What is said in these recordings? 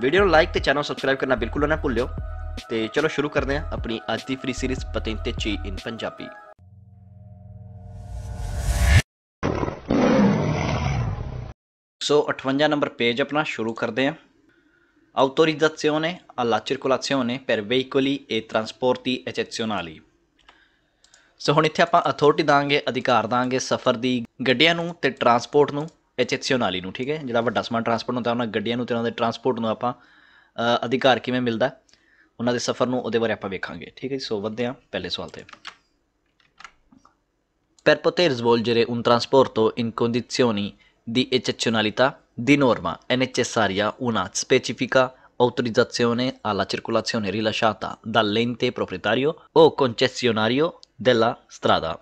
Video ਨੂੰ like ਤੇ channel subscribe ਕਰਨਾ ਬਿਲਕੁਲ ਨਾ ਭੁੱਲਿਓ ਤੇ ਚਲੋ ਸ਼ੁਰੂ ਕਰਦੇ ਹਾਂ ਆਪਣੀ ਅੱਜ ਦੀ ਫ੍ਰੀ ਸੀਰੀਜ਼ ਪਤੰਤੇ ਚੀ in Punjabi so 58 number page ਆਪਣਾ ਸ਼ੁਰੂ ਕਰਦੇ ਹਾਂ autorizzazione alla circolazione per veicoli e trasporti eccezionali ਸੋ ਹੁਣ ਇੱਥੇ ਆਪਾਂ ਅਥਾਰਟੀ ਦਾਂਗੇ ਅਧਿਕਾਰ ਦਾਂਗੇ ਸਫ਼ਰ ਦੀ ਗੱਡੀਆਂ ਨੂੰ ਤੇ ਟਰਾਂਸਪੋਰਟ ਨੂੰ ਐਚਐਚਸੀਓ ਨਾਲੀ ਨੂੰ ਠੀਕ ਹੈ ਜਿਹੜਾ ਵੱਡਾ ਸਮਾਨ ਟਰਾਂਸਪੋਰਟ ਹੁੰਦਾ ਉਹਨਾਂ ਗੱਡੀਆਂ ਨੂੰ ਤੇ ਉਹਨਾਂ ਦੇ ਟਰਾਂਸਪੋਰਟ ਨੂੰ ਆਪਾਂ ਅਧਿਕਾਰ ਕਿਵੇਂ ਮਿਲਦਾ ਉਹਨਾਂ ਦੇ ਸਫ਼ਰ ਨੂੰ ਉਹਦੇ ਬਾਰੇ ਆਪਾਂ ਵੇਖਾਂਗੇ ਠੀਕ ਹੈ ਜੀ ਸੋ ਵਧਦੇ ਹਾਂ ਪਹਿਲੇ ਸਵਾਲ ਤੇ Per poter svolgere un trasporto in condizioni di eccezionalità, di norma è necessaria una specifica autorizzazione alla circolazione rilasciata dall'ente proprietario o concessionario della strada.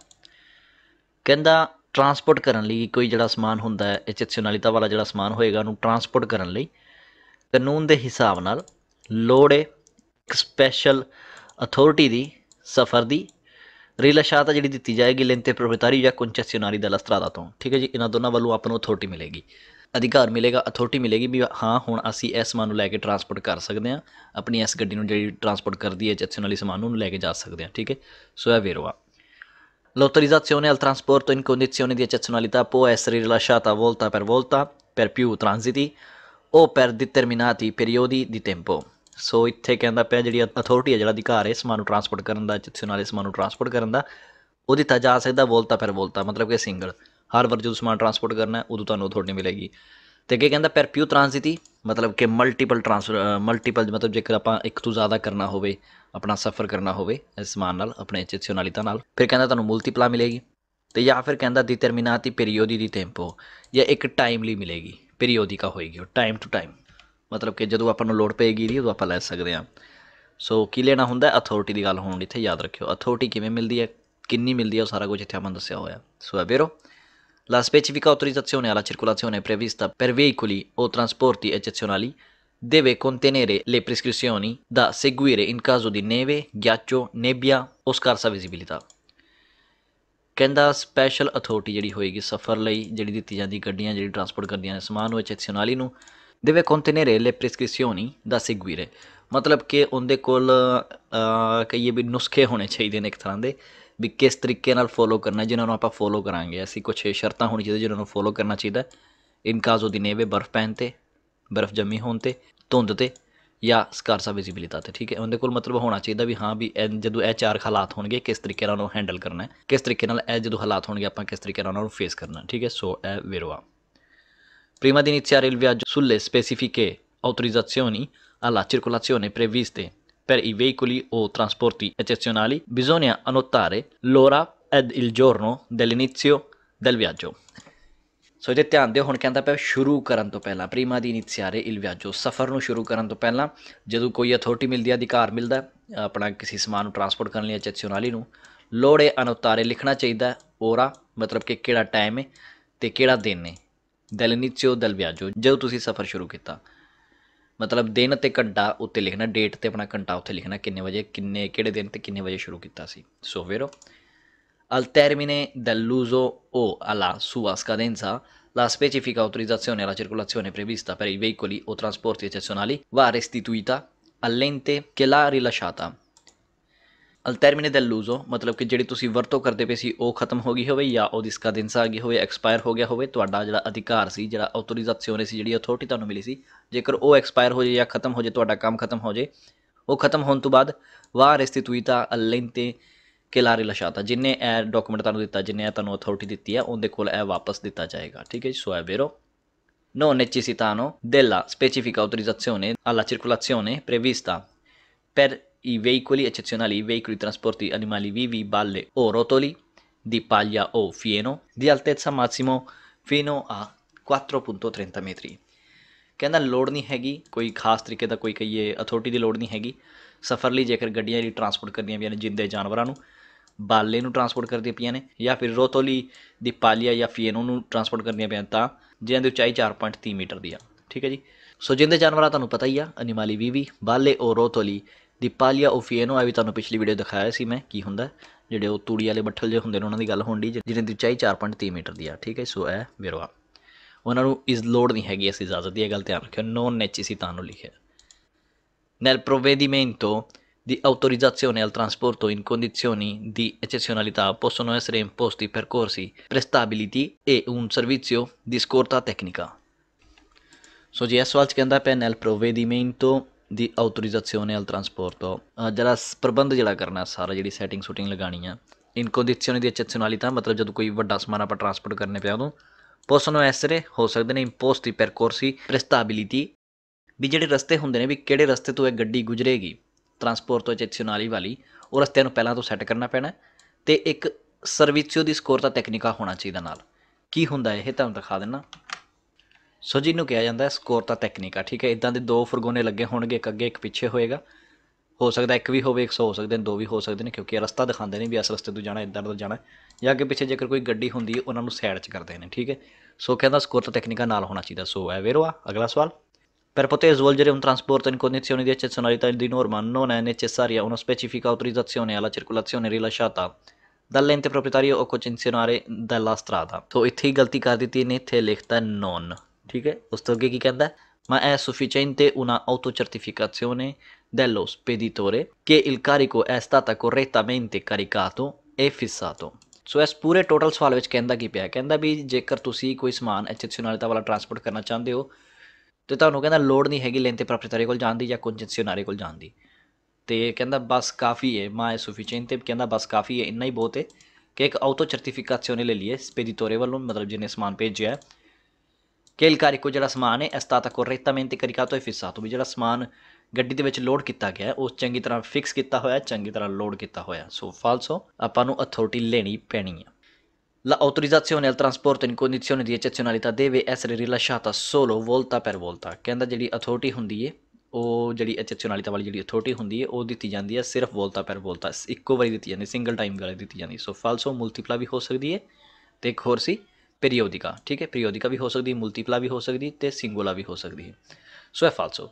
ਕਹਿੰਦਾ ਟਰਾਂਸਪੋਰਟ ਕਰਨ ਲਈ ਕੋਈ ਜਿਹੜਾ ਸਮਾਨ ਹੁੰਦਾ ਹੈ ਇਚਿਤਸਿਓਨਾਲਿਤਾ ਵਾਲਾ ਜਿਹੜਾ ਸਮਾਨ ਹੋਏਗਾ ਉਹਨੂੰ ਟਰਾਂਸਪੋਰਟ ਕਰਨ ਲਈ ਕਾਨੂੰਨ ਦੇ ਹਿਸਾਬ ਨਾਲ ਲੋੜ ਹੈ ਇੱਕ ਸਪੈਸ਼ਲ ਅਥਾਰਟੀ ਦੀ ਸਫਰ ਦੀ ਰਿਲਾਸ਼ਾਤਾ ਜਿਹੜੀ ਦਿੱਤੀ ਜਾਏਗੀ ਲੈਂਤੇ ਪ੍ਰੋਪਰਟਰੀ ਜਾਂ ਕੰਸੈਸ਼ਨਰੀ ਦਾ ਲਸਤਰਾਦਾ ਤੋਂ ਠੀਕ ਹੈ ਜੀ ਇਹਨਾਂ ਦੋਨਾਂ ਵੱਲੋਂ ਆਪ ਨੂੰ ਅਥਾਰਟੀ ਮਿਲੇਗੀ ਅਧਿਕਾਰ ਮਿਲੇਗਾ ਅਥਾਰਟੀ ਮਿਲੇਗੀ ਵੀ ਹਾਂ ਹੁਣ ਅਸੀਂ ਇਸ ਸਮਾਨ ਨੂੰ ਲੈ ਕੇ ਟਰਾਂਸਪੋਰਟ ਕਰ ਸਕਦੇ ਹਾਂ ਆਪਣੀ ਇਸ ਗੱਡੀ ਨੂੰ ਜਿਹੜੀ ਟਰਾਂਸਪੋਰਟ ਕਰਦੀ ਹੈ ਜੈਕਸ਼ਨ ਵਾਲੀ ਸਮਾਨ ਨੂੰ ਲੈ ਕੇ ਜਾ ਸਕਦੇ ਹਾਂ ਠੀਕ ਹੈ ਸੋ ਇਹ ਵੇਰਵਾ L'autorizzazione al trasporto in condizioni di eccezionalità può essere rilasciata volta per volta per più transiti o per determinati periodi di tempo ਸੋ ਇੱਥੇ ਕਹਿੰਦਾ ਪਿਆ ਜਿਹੜੀ ਅਥਾਰਟੀ ਹੈ ਜਿਹੜਾ ਅਧਿਕਾਰ ਹੈ ਸਮਾਨ ਨੂੰ ਟਰਾਂਸਪੋਰਟ ਕਰਨ ਦਾ ਐਕਸੈਪਸ਼ਨਲ ਸਮਾਨ ਨੂੰ ਟਰਾਂਸਪੋਰਟ ਕਰਨ ਦਾ ਉਹ ਦਿੱਤਾ ਜਾ ਸਕਦਾ ਵੋਲਤਾ per ਵੋਲਤਾ ਮਤਲਬ ਕਿ ਸਿੰਗਲ ਹਰ ਵਾਰ ਜਦੋਂ ਸਮਾਨ ਟਰਾਂਸਪੋਰਟ ਕਰਨਾ ਉਦੋਂ ਤੁਹਾਨੂੰ ਅਥਾਰਟੀ ਮਿਲੇਗੀ ਤੇ ਅੱਗੇ ਕਹਿੰਦਾ per più transiti ਮਤਲਬ ਕਿ ਮਲਟੀਪਲ ਟਰਾਂਸਫਰ ਮਲਟੀਪਲ ਮਤਲਬ ਜੇਕਰ ਆਪਾਂ ਇੱਕ ਤੋਂ ਜ਼ਿਆਦਾ ਕਰਨਾ ਹੋਵੇ ਆਪਣਾ ਸਫ਼ਰ ਕਰਨਾ ਹੋਵੇ ਇਸ ਸਮਾਨ ਨਾਲ ਆਪਣੇ ਚਿਤਿਓਨਾਲਿਤਾ ਨਾਲ ਫਿਰ ਕਹਿੰਦਾ ਤੁਹਾਨੂੰ ਮਲਟੀਪਲਾ ਮਿਲੇਗੀ ਤੇ ਜਾਂ ਫਿਰ ਕਹਿੰਦਾ ਡਿਟਰਮੀਨਾਤੀ ਪੀਰੀਓਡੀ ਦੀ ਟੈਂਪੋ ਜਾਂ ਇੱਕ ਟਾਈਮਲੀ ਮਿਲੇਗੀ ਪੀਰੀਓਡਿਕਾ ਹੋਏਗੀ ਉਹ ਟਾਈਮ ਟੂ ਟਾਈਮ ਮਤਲਬ ਕਿ ਜਦੋਂ ਆਪਾਂ ਨੂੰ ਲੋੜ ਪਏਗੀ ਦੀ ਉਦੋਂ ਆਪਾਂ ਲੈ ਸਕਦੇ ਹਾਂ ਸੋ ਕੀ ਲੈਣਾ ਹੁੰਦਾ ਅਥਾਰਟੀ ਦੀ ਗੱਲ ਹੋਣੀ ਇੱਥੇ ਯਾਦ ਰੱਖਿਓ ਅਥਾਰਟੀ ਕਿਵੇਂ ਮਿਲਦੀ ਹੈ ਕਿੰਨੀ ਮਿਲਦੀ ਹੈ ਉਹ ਸਾਰਾ ਕੁਝ ਇੱਥੇ ਆਪਾਂ ਦੱਸਿਆ ਹੋਇਆ ਸੋ ਐਵੇਰੋ ਲਾ specifica autorizzazione ਆਲਾ ਸਰਕੂਲਾਸੀਓਨੇ ਪ੍ਰੀਵਿਸਟਾ ਪਰ veicoli o ਟ੍ਰਾਂਸਪੋਰਟੀ ਐਕਸੈਪਸ਼ਨਲੀ deve contenere le prescrizioni da seguire in caso di neve, ghiaccio, nebbia o scarsa visibilità ਕਹਿੰਦਾ ਸਪੈਸ਼ਲ ਅਥਾਰਟੀ ਜਿਹੜੀ ਹੋਏਗੀ ਸਫਰ ਲਈ ਜਿਹੜੀ ਦਿੱਤੀ ਜਾਂਦੀ ਗੱਡੀਆਂ ਜਿਹੜੀ ਟਰਾਂਸਪੋਰਟ ਕਰਦੀਆਂ ਨੇ ਸਮਾਨ ਉਹ ਐਕਸੈਪਸ਼ਨਲੀ ਨੂੰ deve contenere le prescrizioni da seguire ਮਤਲਬ ਕਿ ਉਹਦੇ ਕੋਲ ਕਈ ਵੀ ਨੁਸਖੇ ਹੋਣੇ ਚਾਹੀਦੇ ਨੇ ਇੱਕ ਤਰ੍ਹਾਂ ਦੇ ਵੀ ਕਿਸ ਤਰੀਕੇ ਨਾਲ ਫੋਲੋ ਕਰਨਾ ਜਿਨ੍ਹਾਂ ਨੂੰ ਆਪਾਂ ਫੋਲੋ ਕਰਾਂਗੇ ਅਸੀਂ ਕੁਝ ਸ਼ਰਤਾਂ ਹੋਣੀ ਚਾਹੀਦੀ ਜਿਨ੍ਹਾਂ ਨੂੰ ਫੋਲੋ ਕਰਨਾ ਚਾਹੀਦਾ ਇਨ ਕਾਜ਼ੋ ਦੀ ਨੇਵੇ ਬਰਫ਼ ਪੈਣ ਤੇ ਬਰਫ਼ ਜੰਮੀ ਹੋਣ ਤੇ ਧੁੰਦ ਤੇ ਜਾਂ ਸਕਾਰਸਾ ਵਿਜ਼ਿਬਿਲਤਾ ਤੇ ਠੀਕ ਹੈ ਉਹਦੇ ਕੋਲ ਮਤਲਬ ਹੋਣਾ ਚਾਹੀਦਾ ਵੀ ਹਾਂ ਵੀ ਜਦੋਂ ਇਹ ਚਾਰ ਹਾਲਾਤ ਹੋਣਗੇ ਕਿਸ ਤਰੀਕੇ ਨਾਲ ਉਹਨੂੰ ਹੈਂਡਲ ਕਰਨਾ ਹੈ ਕਿਸ ਤਰੀਕੇ ਨਾਲ ਇਹ ਜਦੋਂ ਹਾਲਾਤ ਹੋਣਗੇ ਆਪਾਂ ਕਿਸ ਤਰੀਕੇ ਨਾਲ ਉਹਨਾਂ ਨੂੰ ਫੇਸ ਕਰਨਾ ਠੀਕ ਹੈ ਸੋ ਇਹ ਵੇਰਵਾ prima di iniziare il viaggio sulle specifiche autorizzazioni alla circolazione previste per i veicoli o trasporti eccezionali, bisogna annotare l'ora ed il giorno dell'inizio del viaggio. ਸੋ ਜੇ ਧਿਆਨ ਦਿਓ ਹੁਣ ਕਹਿੰਦਾ ਪਿਆ ਸ਼ੁਰੂ ਕਰਨ ਤੋਂ ਪਹਿਲਾਂ ਪ੍ਰੀਮਾ ਦੀ ਇਨੀਸ਼ੀਆਰੇ ਇਲ ਵਿਆਜੋ ਸਫ਼ਰ ਨੂੰ ਸ਼ੁਰੂ ਕਰਨ ਤੋਂ ਪਹਿਲਾਂ ਜਦੋਂ ਕੋਈ ਅਥਾਰਟੀ ਮਿਲਦੀ ਹੈ ਅਧਿਕਾਰ ਮਿਲਦਾ ਆਪਣਾ ਕਿਸੇ ਸਮਾਨ ਨੂੰ ਟਰਾਂਸਪੋਰਟ ਕਰਨ ਲਈ ਚੈਕਸ਼ਨਲੀ ਨੂੰ ਲੋੜੇ ਅਨੁਤਾਰੇ ਲਿਖਣਾ ਚਾਹੀਦਾ ਔਰਾ ਮਤਲਬ ਕਿ ਕਿਹੜਾ ਟਾਈਮ ਹੈ ਤੇ ਕਿਹੜਾ ਦਿਨ ਹੈ ਦਲ ਨੀਚੋ ਦਲ ਵਿਆਜੋ ਜਦੋਂ ਤੁਸੀਂ ਸਫ਼ਰ ਸ਼ੁਰੂ ਕੀਤਾ ਮਤਲਬ ਦਿਨ ਤੇ ਘੰਟਾ ਉੱਤੇ ਲਿਖਣਾ ਡੇਟ ਤੇ ਆਪਣਾ ਘੰਟਾ ਉੱਥੇ ਲਿਖਣਾ ਕਿੰਨੇ ਵਜੇ ਕਿੰਨੇ ਕਿਹੜੇ ਦਿਨ ਤੇ ਕਿੰਨੇ ਵਜੇ ਸ਼ੁਰੂ ਕੀਤਾ ਸੀ ਸੋ ਵੇਰੋ Al termine dell'uso o alla sua scadenza, la specifica autorizzazione alla circolazione prevista per i veicoli o trasporti eccezionali va restituita all'ente che l'ha rilasciata. al termine dell'uso matlab ਕਿ ਜਿਹੜੀ tusi ਵਰਤੋਂ karde ਪਏ si oh khatam ho gayi hove ya ਉਹਦੀ ਸਕਾਦੈਂਸ ਆ ਗਈ ਹੋਵੇ expire ਹੋ ਗਿਆ ਹੋਵੇ ਤੁਹਾਡਾ ਜਿਹੜਾ ਅਧਿਕਾਰ ਸੀ ਜਿਹੜਾ ਆਥੋਰਾਈਜ਼ੇਸ਼ਨ ਸੀ ਜਿਹੜੀ ਅਥਾਰਟੀ ਤੁਹਾਨੂੰ ਮਿਲੀ ਸੀ ਜੇਕਰ ਉਹ ਐਕਸਪਾਇਰ ਹੋ ਜੇ ਜਾਂ ਖਤਮ ਹੋ ਜੇ ਤੁਹਾਡਾ ਕੰਮ ਖਤਮ ਹੋ ਜੇ ਉਹ ਖਤਮ ਹੋਣ ਤੋਂ ਬਾਅਦ ਵਾ ਰੈਸਟੀਟੂਇਟਾ ਅਲੈਂਤੇ ਕਿ ਲਾ ਰਿਲਾਸ਼ਾਤਾ ਜਿੰਨੇ ਇਹ ਡਾਕੂਮੈਂਟ ਤੁਹਾਨੂੰ ਦਿੱਤਾ ਜਿੰਨੇ ਇਹ ਤੁਹਾਨੂੰ ਅਥਾਰਟੀ ਦਿੱਤੀ ਹੈ ਉਹਦੇ ਕੋਲ ਇਹ ਵਾਪਸ ਦਿੱਤਾ ਜਾਏਗਾ ਠੀਕ ਹੈ ਜੀ ਸੋ ਹੈ ਵੇਰੋ non necessitano della specifica autorizzazione alla circolazione prevista per i veicoli eccezionali, i veicoli trasporti animali vivi, balle o rotoli di paglia o fieno di altezza massimo fino a 4.30 metri. ਕਹਿੰਦਾ ਲੋੜ ਨਹੀਂ ਹੈਗੀ ਕੋਈ ਖਾਸ ਤਰੀਕੇ ਦਾ ਕੋਈ ਕਹੀਏ ਅਥਾਰਟੀ ਦੀ ਲੋੜ ਨਹੀਂ ਹੈਗੀ ਸਫਰ ਲਈ ਜੇਕਰ ਗੱਡੀਆਂ ਲਈ ਟਰਾਂਸਪੋਰਟ ਕਰਨੀਆਂ ਵੀ ਨੇ ਜਿੰਦੇ ਜਾਨਵਰਾਂ ਨੂੰ ਬਾਲੇ ਨੂੰ ਟਰਾਂਸਪੋਰਟ ਕਰਦੀਆਂ ਪਈਆਂ ਨੇ ਜਾਂ ਫਿਰ ਰੋਤੋਲੀ ਦੀ ਪਾਲੀਆ ਜਾਂ ਫੀਨੋ ਨੂੰ ਟਰਾਂਸਪੋਰਟ ਕਰਦੀਆਂ ਪਈਆਂ ਤਾਂ ਜਿਹਨਾਂ ਦੀ ਉਚਾਈ 4.3 ਮੀਟਰ ਦੀ ਆ ਠੀਕ ਹੈ ਜੀ ਸੋ ਜਿੰਦੇ ਜਾਨਵਰਾਂ ਤੁਹਾਨੂੰ ਪਤਾ ਹੀ ਆ ਅਨਿਮਾਲੀ ਵੀਵੀ ਬਾਲੇ ਔਰ ਰੋਤੋਲੀ ਦੀ ਪਾਲੀਆ ਔਰ ਫੀਨੋ ਆ ਵੀ ਤੁਹਾਨੂੰ ਪਿਛਲੀ ਵੀਡੀਓ ਦਿਖਾਇਆ ਸੀ ਮੈਂ ਕੀ ਹੁੰਦਾ ਜਿਹੜੇ ਉਹ ਤੂੜੀ ਵਾਲੇ ਬੱਠਲ ਜੇ ਹੁੰਦੇ ਨੇ ਉਹਨਾਂ ਦੀ ਗੱਲ ਹੋਣ ਦੀ ਜਿਹਨਾਂ ਦੀ ਉਚਾਈ 4.3 ਮੀਟਰ ਦੀ ਆ ਠੀਕ ਹੈ ਸੋ ਇਹ ਵੇਰਵਾ ਉਹਨਾਂ ਨੂੰ ਇਸ ਲੋਡ ਨਹੀਂ ਹੈਗੀ ਅਸੀਂ ਇਜਾਜ਼ਤ ਦੀ ਇਹ ਗੱਲ ਧਿਆਨ ਰੱਖਿਓ ਨੋਨ ਨੈਚੀ ਸੀ ਤਾਂ ਲਿਖਿਆ ਨੈਲ ਪ੍ਰੋਵੇਦੀਮੈਂਟੋ di autorizzazione al trasporto in condizioni di eccezionalità possono essere imposti percorsi prestabiliti e un servizio di scorta tecnica. So, Soggetto al secondo appello al provvedimento di autorizzazione al trasporto. Già probando di lagarne sarà di setting shooting legania. In condizioni di eccezionalità, ma tra già tu qui vadasmana per trasporto carne piano, possono essere o sarebbero imposti percorsi prestabiliti. We raste hunde ਹੁੰਦੇ ਨੇ ਵੀ ਕਿਹੜੇ ਰਸਤੇ ਤੋਂ ਇਹ ਗੱਡੀ ਗੁਜ਼ਰੇਗੀ transport ਤੋਂ ਚੈਕਸ਼ਨਾਲੀ ਵਾਲੀ ਉਹ ਰਸਤਿਆਂ ਨੂੰ ਪਹਿਲਾਂ ਤੋਂ ਸੈੱਟ ਕਰਨਾ ਪੈਣਾ ਤੇ ਇੱਕ ਸਰਵਿਸਿਓ ਦੀ ਸਕੋਰਤਾ ਟੈਕਨੀਕਾ ਹੋਣਾ ਚਾਹੀਦਾ ਨਾਲ ਕੀ ਹੁੰਦਾ ਇਹ ਤੁਹਾਨੂੰ ਦਿਖਾ ਦਿੰਨਾ ਸੋ ਜਿਹਨੂੰ ਕਿਹਾ ਜਾਂਦਾ ਹੈ ਸਕੋਰਤਾ ਟੈਕਨੀਕਾ ਠੀਕ ਹੈ ਇਦਾਂ ਦੇ ਦੋ ਫਰਗੋਨੇ ਲੱਗੇ ਹੋਣਗੇ ਇੱਕ ਅੱਗੇ ਇੱਕ ਪਿੱਛੇ ਹੋਏਗਾ ਹੋ ਸਕਦਾ ਇੱਕ ਵੀ ਹੋਵੇ 100 ਹੋ ਸਕਦੇ ਨੇ ਦੋ ਵੀ ਹੋ ਸਕਦੇ ਨੇ ਕਿਉਂਕਿ ਰਸਤਾ ਦਿਖਾਉਂਦੇ ਨੇ ਵੀ ਅਸਲ ਰਸਤੇ ਤੋਂ ਜਾਣਾ ਇਦਾਂ ਤੋਂ ਜਾਣਾ ਜਾਂ ਅੱਗੇ ਪਿੱਛੇ ਜੇਕਰ ਕੋਈ ਗੱਡੀ ਹੁੰਦੀ ਹੈ ਉਹਨਾਂ ਨੂੰ ਸਾਈਡ 'ਚ ਕਰਦੇ ਨੇ ਠੀਕ ਹੈ ਸੋ ਕਹਿੰਦਾ ਸਕੋਰਤਾ ਟੈਕਨੀਕਾ ਨਾਲ ਹੋਣਾ ਚਾਹੀਦਾ ਸੋ ਐ ਵੇਰਵਾ ਅਗਲਾ ਸਵਾਲ Per poter svolgere un trasporto in condizioni di eccezionalità di norma non è necessaria una specifica autorizzazione alla circolazione rilasciata dall'ente proprietario o concessionario della strada. तो इतनी गलती कर देती ने थे लिखता है ma è sufficiente una autocertificazione dello speditore che il carico è stato correttamente caricato e fissato ਸੋ ਇਸ ਪੂਰੇ ਟੋਟਲ ਸਵਾਲ ਵਿੱਚ ਕਹਿੰਦਾ ਕੀ ਪਿਆ ਕਹਿੰਦਾ ਵੀ ਜੇਕਰ ਤੁਸੀਂ ਕੋਈ ਸਮਾਨ ਐਕਸੈਪਸ਼ਨਲਤਾ ਵਾਲਾ ਟਰਾਂਸਪੋਰਟ ਕਰਨਾ ਚਾਹੁੰਦੇ ਹੋ ਤੇ ਤੁਹਾਨੂੰ ਕਹਿੰਦਾ ਲੋੜ ਨਹੀਂ ਹੈਗੀ ਲੈਂਤੇ ਤਾਰੇ ਕੋਲ ਜਾਣ ਦੀ ਜਾਂ ਕਨਸੈਸ਼ਨਰੀ ਕੋਲ ਜਾਣ ਦੀ ਤੇ ਕਹਿੰਦਾ ਬਸ ਕਾਫੀ ਹੈ ਮਾ ਤੇ ਕਹਿੰਦਾ ਬਸ ਕਾਫੀ ਹੈ ਇੰਨਾ ਹੀ ਬਹੁਤ ਹੈ ਕਿ ਇੱਕ ਆਟੋ ਸਰਟੀਫਿਕੇਸ਼ਨ ਲੈ ਲਈਏ ਸਪੈਡੀਟੋਰੇ ਵੱਲੋਂ ਮਤਲਬ ਜਿਹਨੇ ਸਮਾਨ ਭੇਜਿਆ ਹੈ ਕਿ ਇਲਕਾਰਿਕੋ ਜਿਹੜਾ ਸਮਾਨ ਹੈ ਅਸਤਾਤਾ ਕੋਰੈਕਟਮੈਂਟ ਤੋਂ ਫਿਸਾ ਤੋਂ ਵੀ ਜਿਹੜਾ ਸਮਾਨ ਗੱਡੀ ਦੇ ਵਿੱਚ ਲੋਡ ਕੀਤਾ ਗਿਆ ਉਹ ਚੰਗੀ ਤਰ੍ਹਾਂ ਫਿਕਸ ਕੀਤਾ ਹੋਇਆ ਚੰਗੀ ਤਰ੍ਹਾਂ ਲੋਡ ਕੀਤਾ ਹੋਇਆ ਸੋ ਫਾਲਸੋ ਆਪਾਂ ਨੂੰ ਅਥਾਰਟੀ ਲੈਣੀ ਪੈਣੀ ਹੈ L'autorizzazione al trasporto in condizione di eccezionalità deve essere rilasciata solo volta per volta ਕਹਿੰਦਾ ਜਿਹੜੀ ਅਥਾਰਟੀ ਹੁੰਦੀ ਏ ਉਹ ਜਿਹੜੀ ਐਕਸੈਪਸ਼ਨਲਿਟੀ ਵਾਲੀ ਜਿਹੜੀ ਅਥਾਰਟੀ ਹੁੰਦੀ ਹੈ ਉਹ ਦਿੱਤੀ ਜਾਂਦੀ ਹੈ ਸਿਰਫ ਵੋਲਟਾ ਪਰ ਵੋਲਟਾ ਇੱਕੋ ਵਾਰੀ ਦਿੱਤੀ ਜਾਂਦੀ ਸਿੰਗਲ ਟਾਈਮ ਵਾਲੀ ਦਿੱਤੀ ਜਾਂਦੀ ਸੋ ਫਾਲਸੋ ਮਲਟੀਪਲਾ ਵੀ ਹੋ ਸਕਦੀ ਹੈ ਤੇ ਇੱਕ ਹੋਰ ਸੀ ਪੀਰੀਓਡਿਕਾ ਠੀਕ ਹੈ ਪੀਰੀਓਡਿਕਾ ਵੀ ਹੋ ਸਕਦੀ ਮਲਟੀਪਲਾ ਵੀ ਹੋ ਸਕਦੀ ਤੇ ਸਿੰਗੂਲਾ ਵੀ ਹੋ ਸਕਦੀ ਹੈ ਸੋ ਇਹ ਫਾਲਸੋ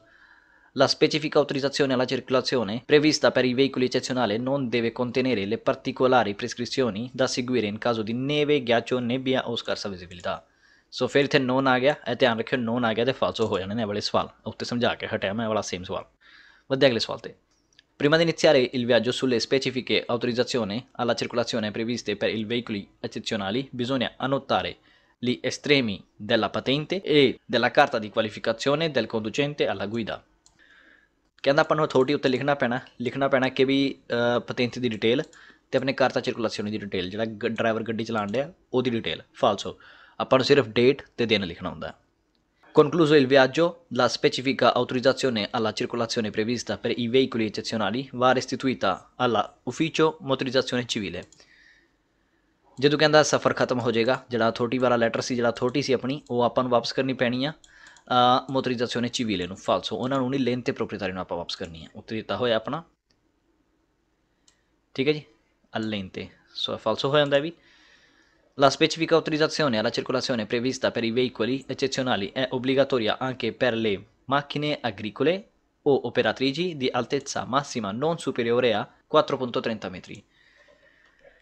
La specifica autorizzazione alla circolazione prevista per i veicoli eccezionali non deve contenere le particolari prescrizioni da seguire in caso di neve, ghiaccio, nebbia o scarsa visibilità। So so, फिर इतने नोन आ गया है ध्यान रखियो नोन आ गया तो फालसो हो जाने वाले सवाल उत्ते समझा के हटाया मैं वाला सेम सवाल बदले अगले Prima di iniziare il viaggio sulle specifiche autorizzazioni alla circolazione previste per i veicoli eccezionali, bisogna annotare gli estremi della patente e della carta di qualificazione del conducente alla guida. ਕਹਿੰਦਾ ਆਪਾਂ ਨੂੰ authority ਉੱਤੇ ਲਿਖਣਾ ਪੈਣਾ ਲਿਖਣਾ ਪੈਣਾ ਕਿ ਵੀ ਪਤੈਂਤੀ ਦੀ detail ਤੇ ਆਪਣੇ ਕਰਤਾ ਦਾ ਸਰਕੂਲੇਸ਼ਨ ਦੀ ਡਿਟੇਲ ਜਿਹੜਾ ਡਰਾਈਵਰ ਗੱਡੀ ਚਲਾਣ ਰਿਹਾ ਉਹਦੀ ਡਿਟੇਲ ਫਾਲਸੋ ਆਪਾਂ ਨੂੰ ਸਿਰਫ ਡੇਟ ਤੇ ਦਿਨ ਲਿਖਣਾ ਹੁੰਦਾ ਇਲ ਵਿਆਜੋ ਲਾ la specifica ਅਲਾ alla ਪ੍ਰੀਵਿਸਟਾ ਪਰ ਈ i veicoli ਵਾ va ਅਲਾ ਉਫੀਚੋ motorizzazione civile. ਜਦੋਂ ਕਹਿੰਦਾ ਸਫ਼ਰ ਖਤਮ ਹੋ ਜਾਏਗਾ ਜਿਹੜਾ ਅਥਾਰਟੀ ਵਾਲਾ ਲੈਟਰ ਸੀ ਜਿਹੜਾ ਅਥਾਰਟੀ ਸੀ ਆਪਣੀ ਉਹ ਆਪਾਂ ਨੂੰ ਵਾਪਸ ਕਰਨੀ ਪੈਣੀ ਆ a motorizzazione civile non falso ਉਹਨਾਂ non ਨਹੀਂ ਲੈਣ ਤੇ ਪ੍ਰੋਪਰੀਟਰੀ ਨੂੰ ਆਪਾਂ ਵਾਪਸ ਕਰਨੀ ਹੈ ਉੱਤੇ ਦਿੱਤਾ ਹੋਇਆ ਆਪਣਾ all'ente so falso ਹੋ andavi La specifica autorizzazione alla circolazione prevista per i veicoli eccezionali è obbligatoria anche per le macchine agricole o operatrici di altezza massima non superiore a 4.30 metri.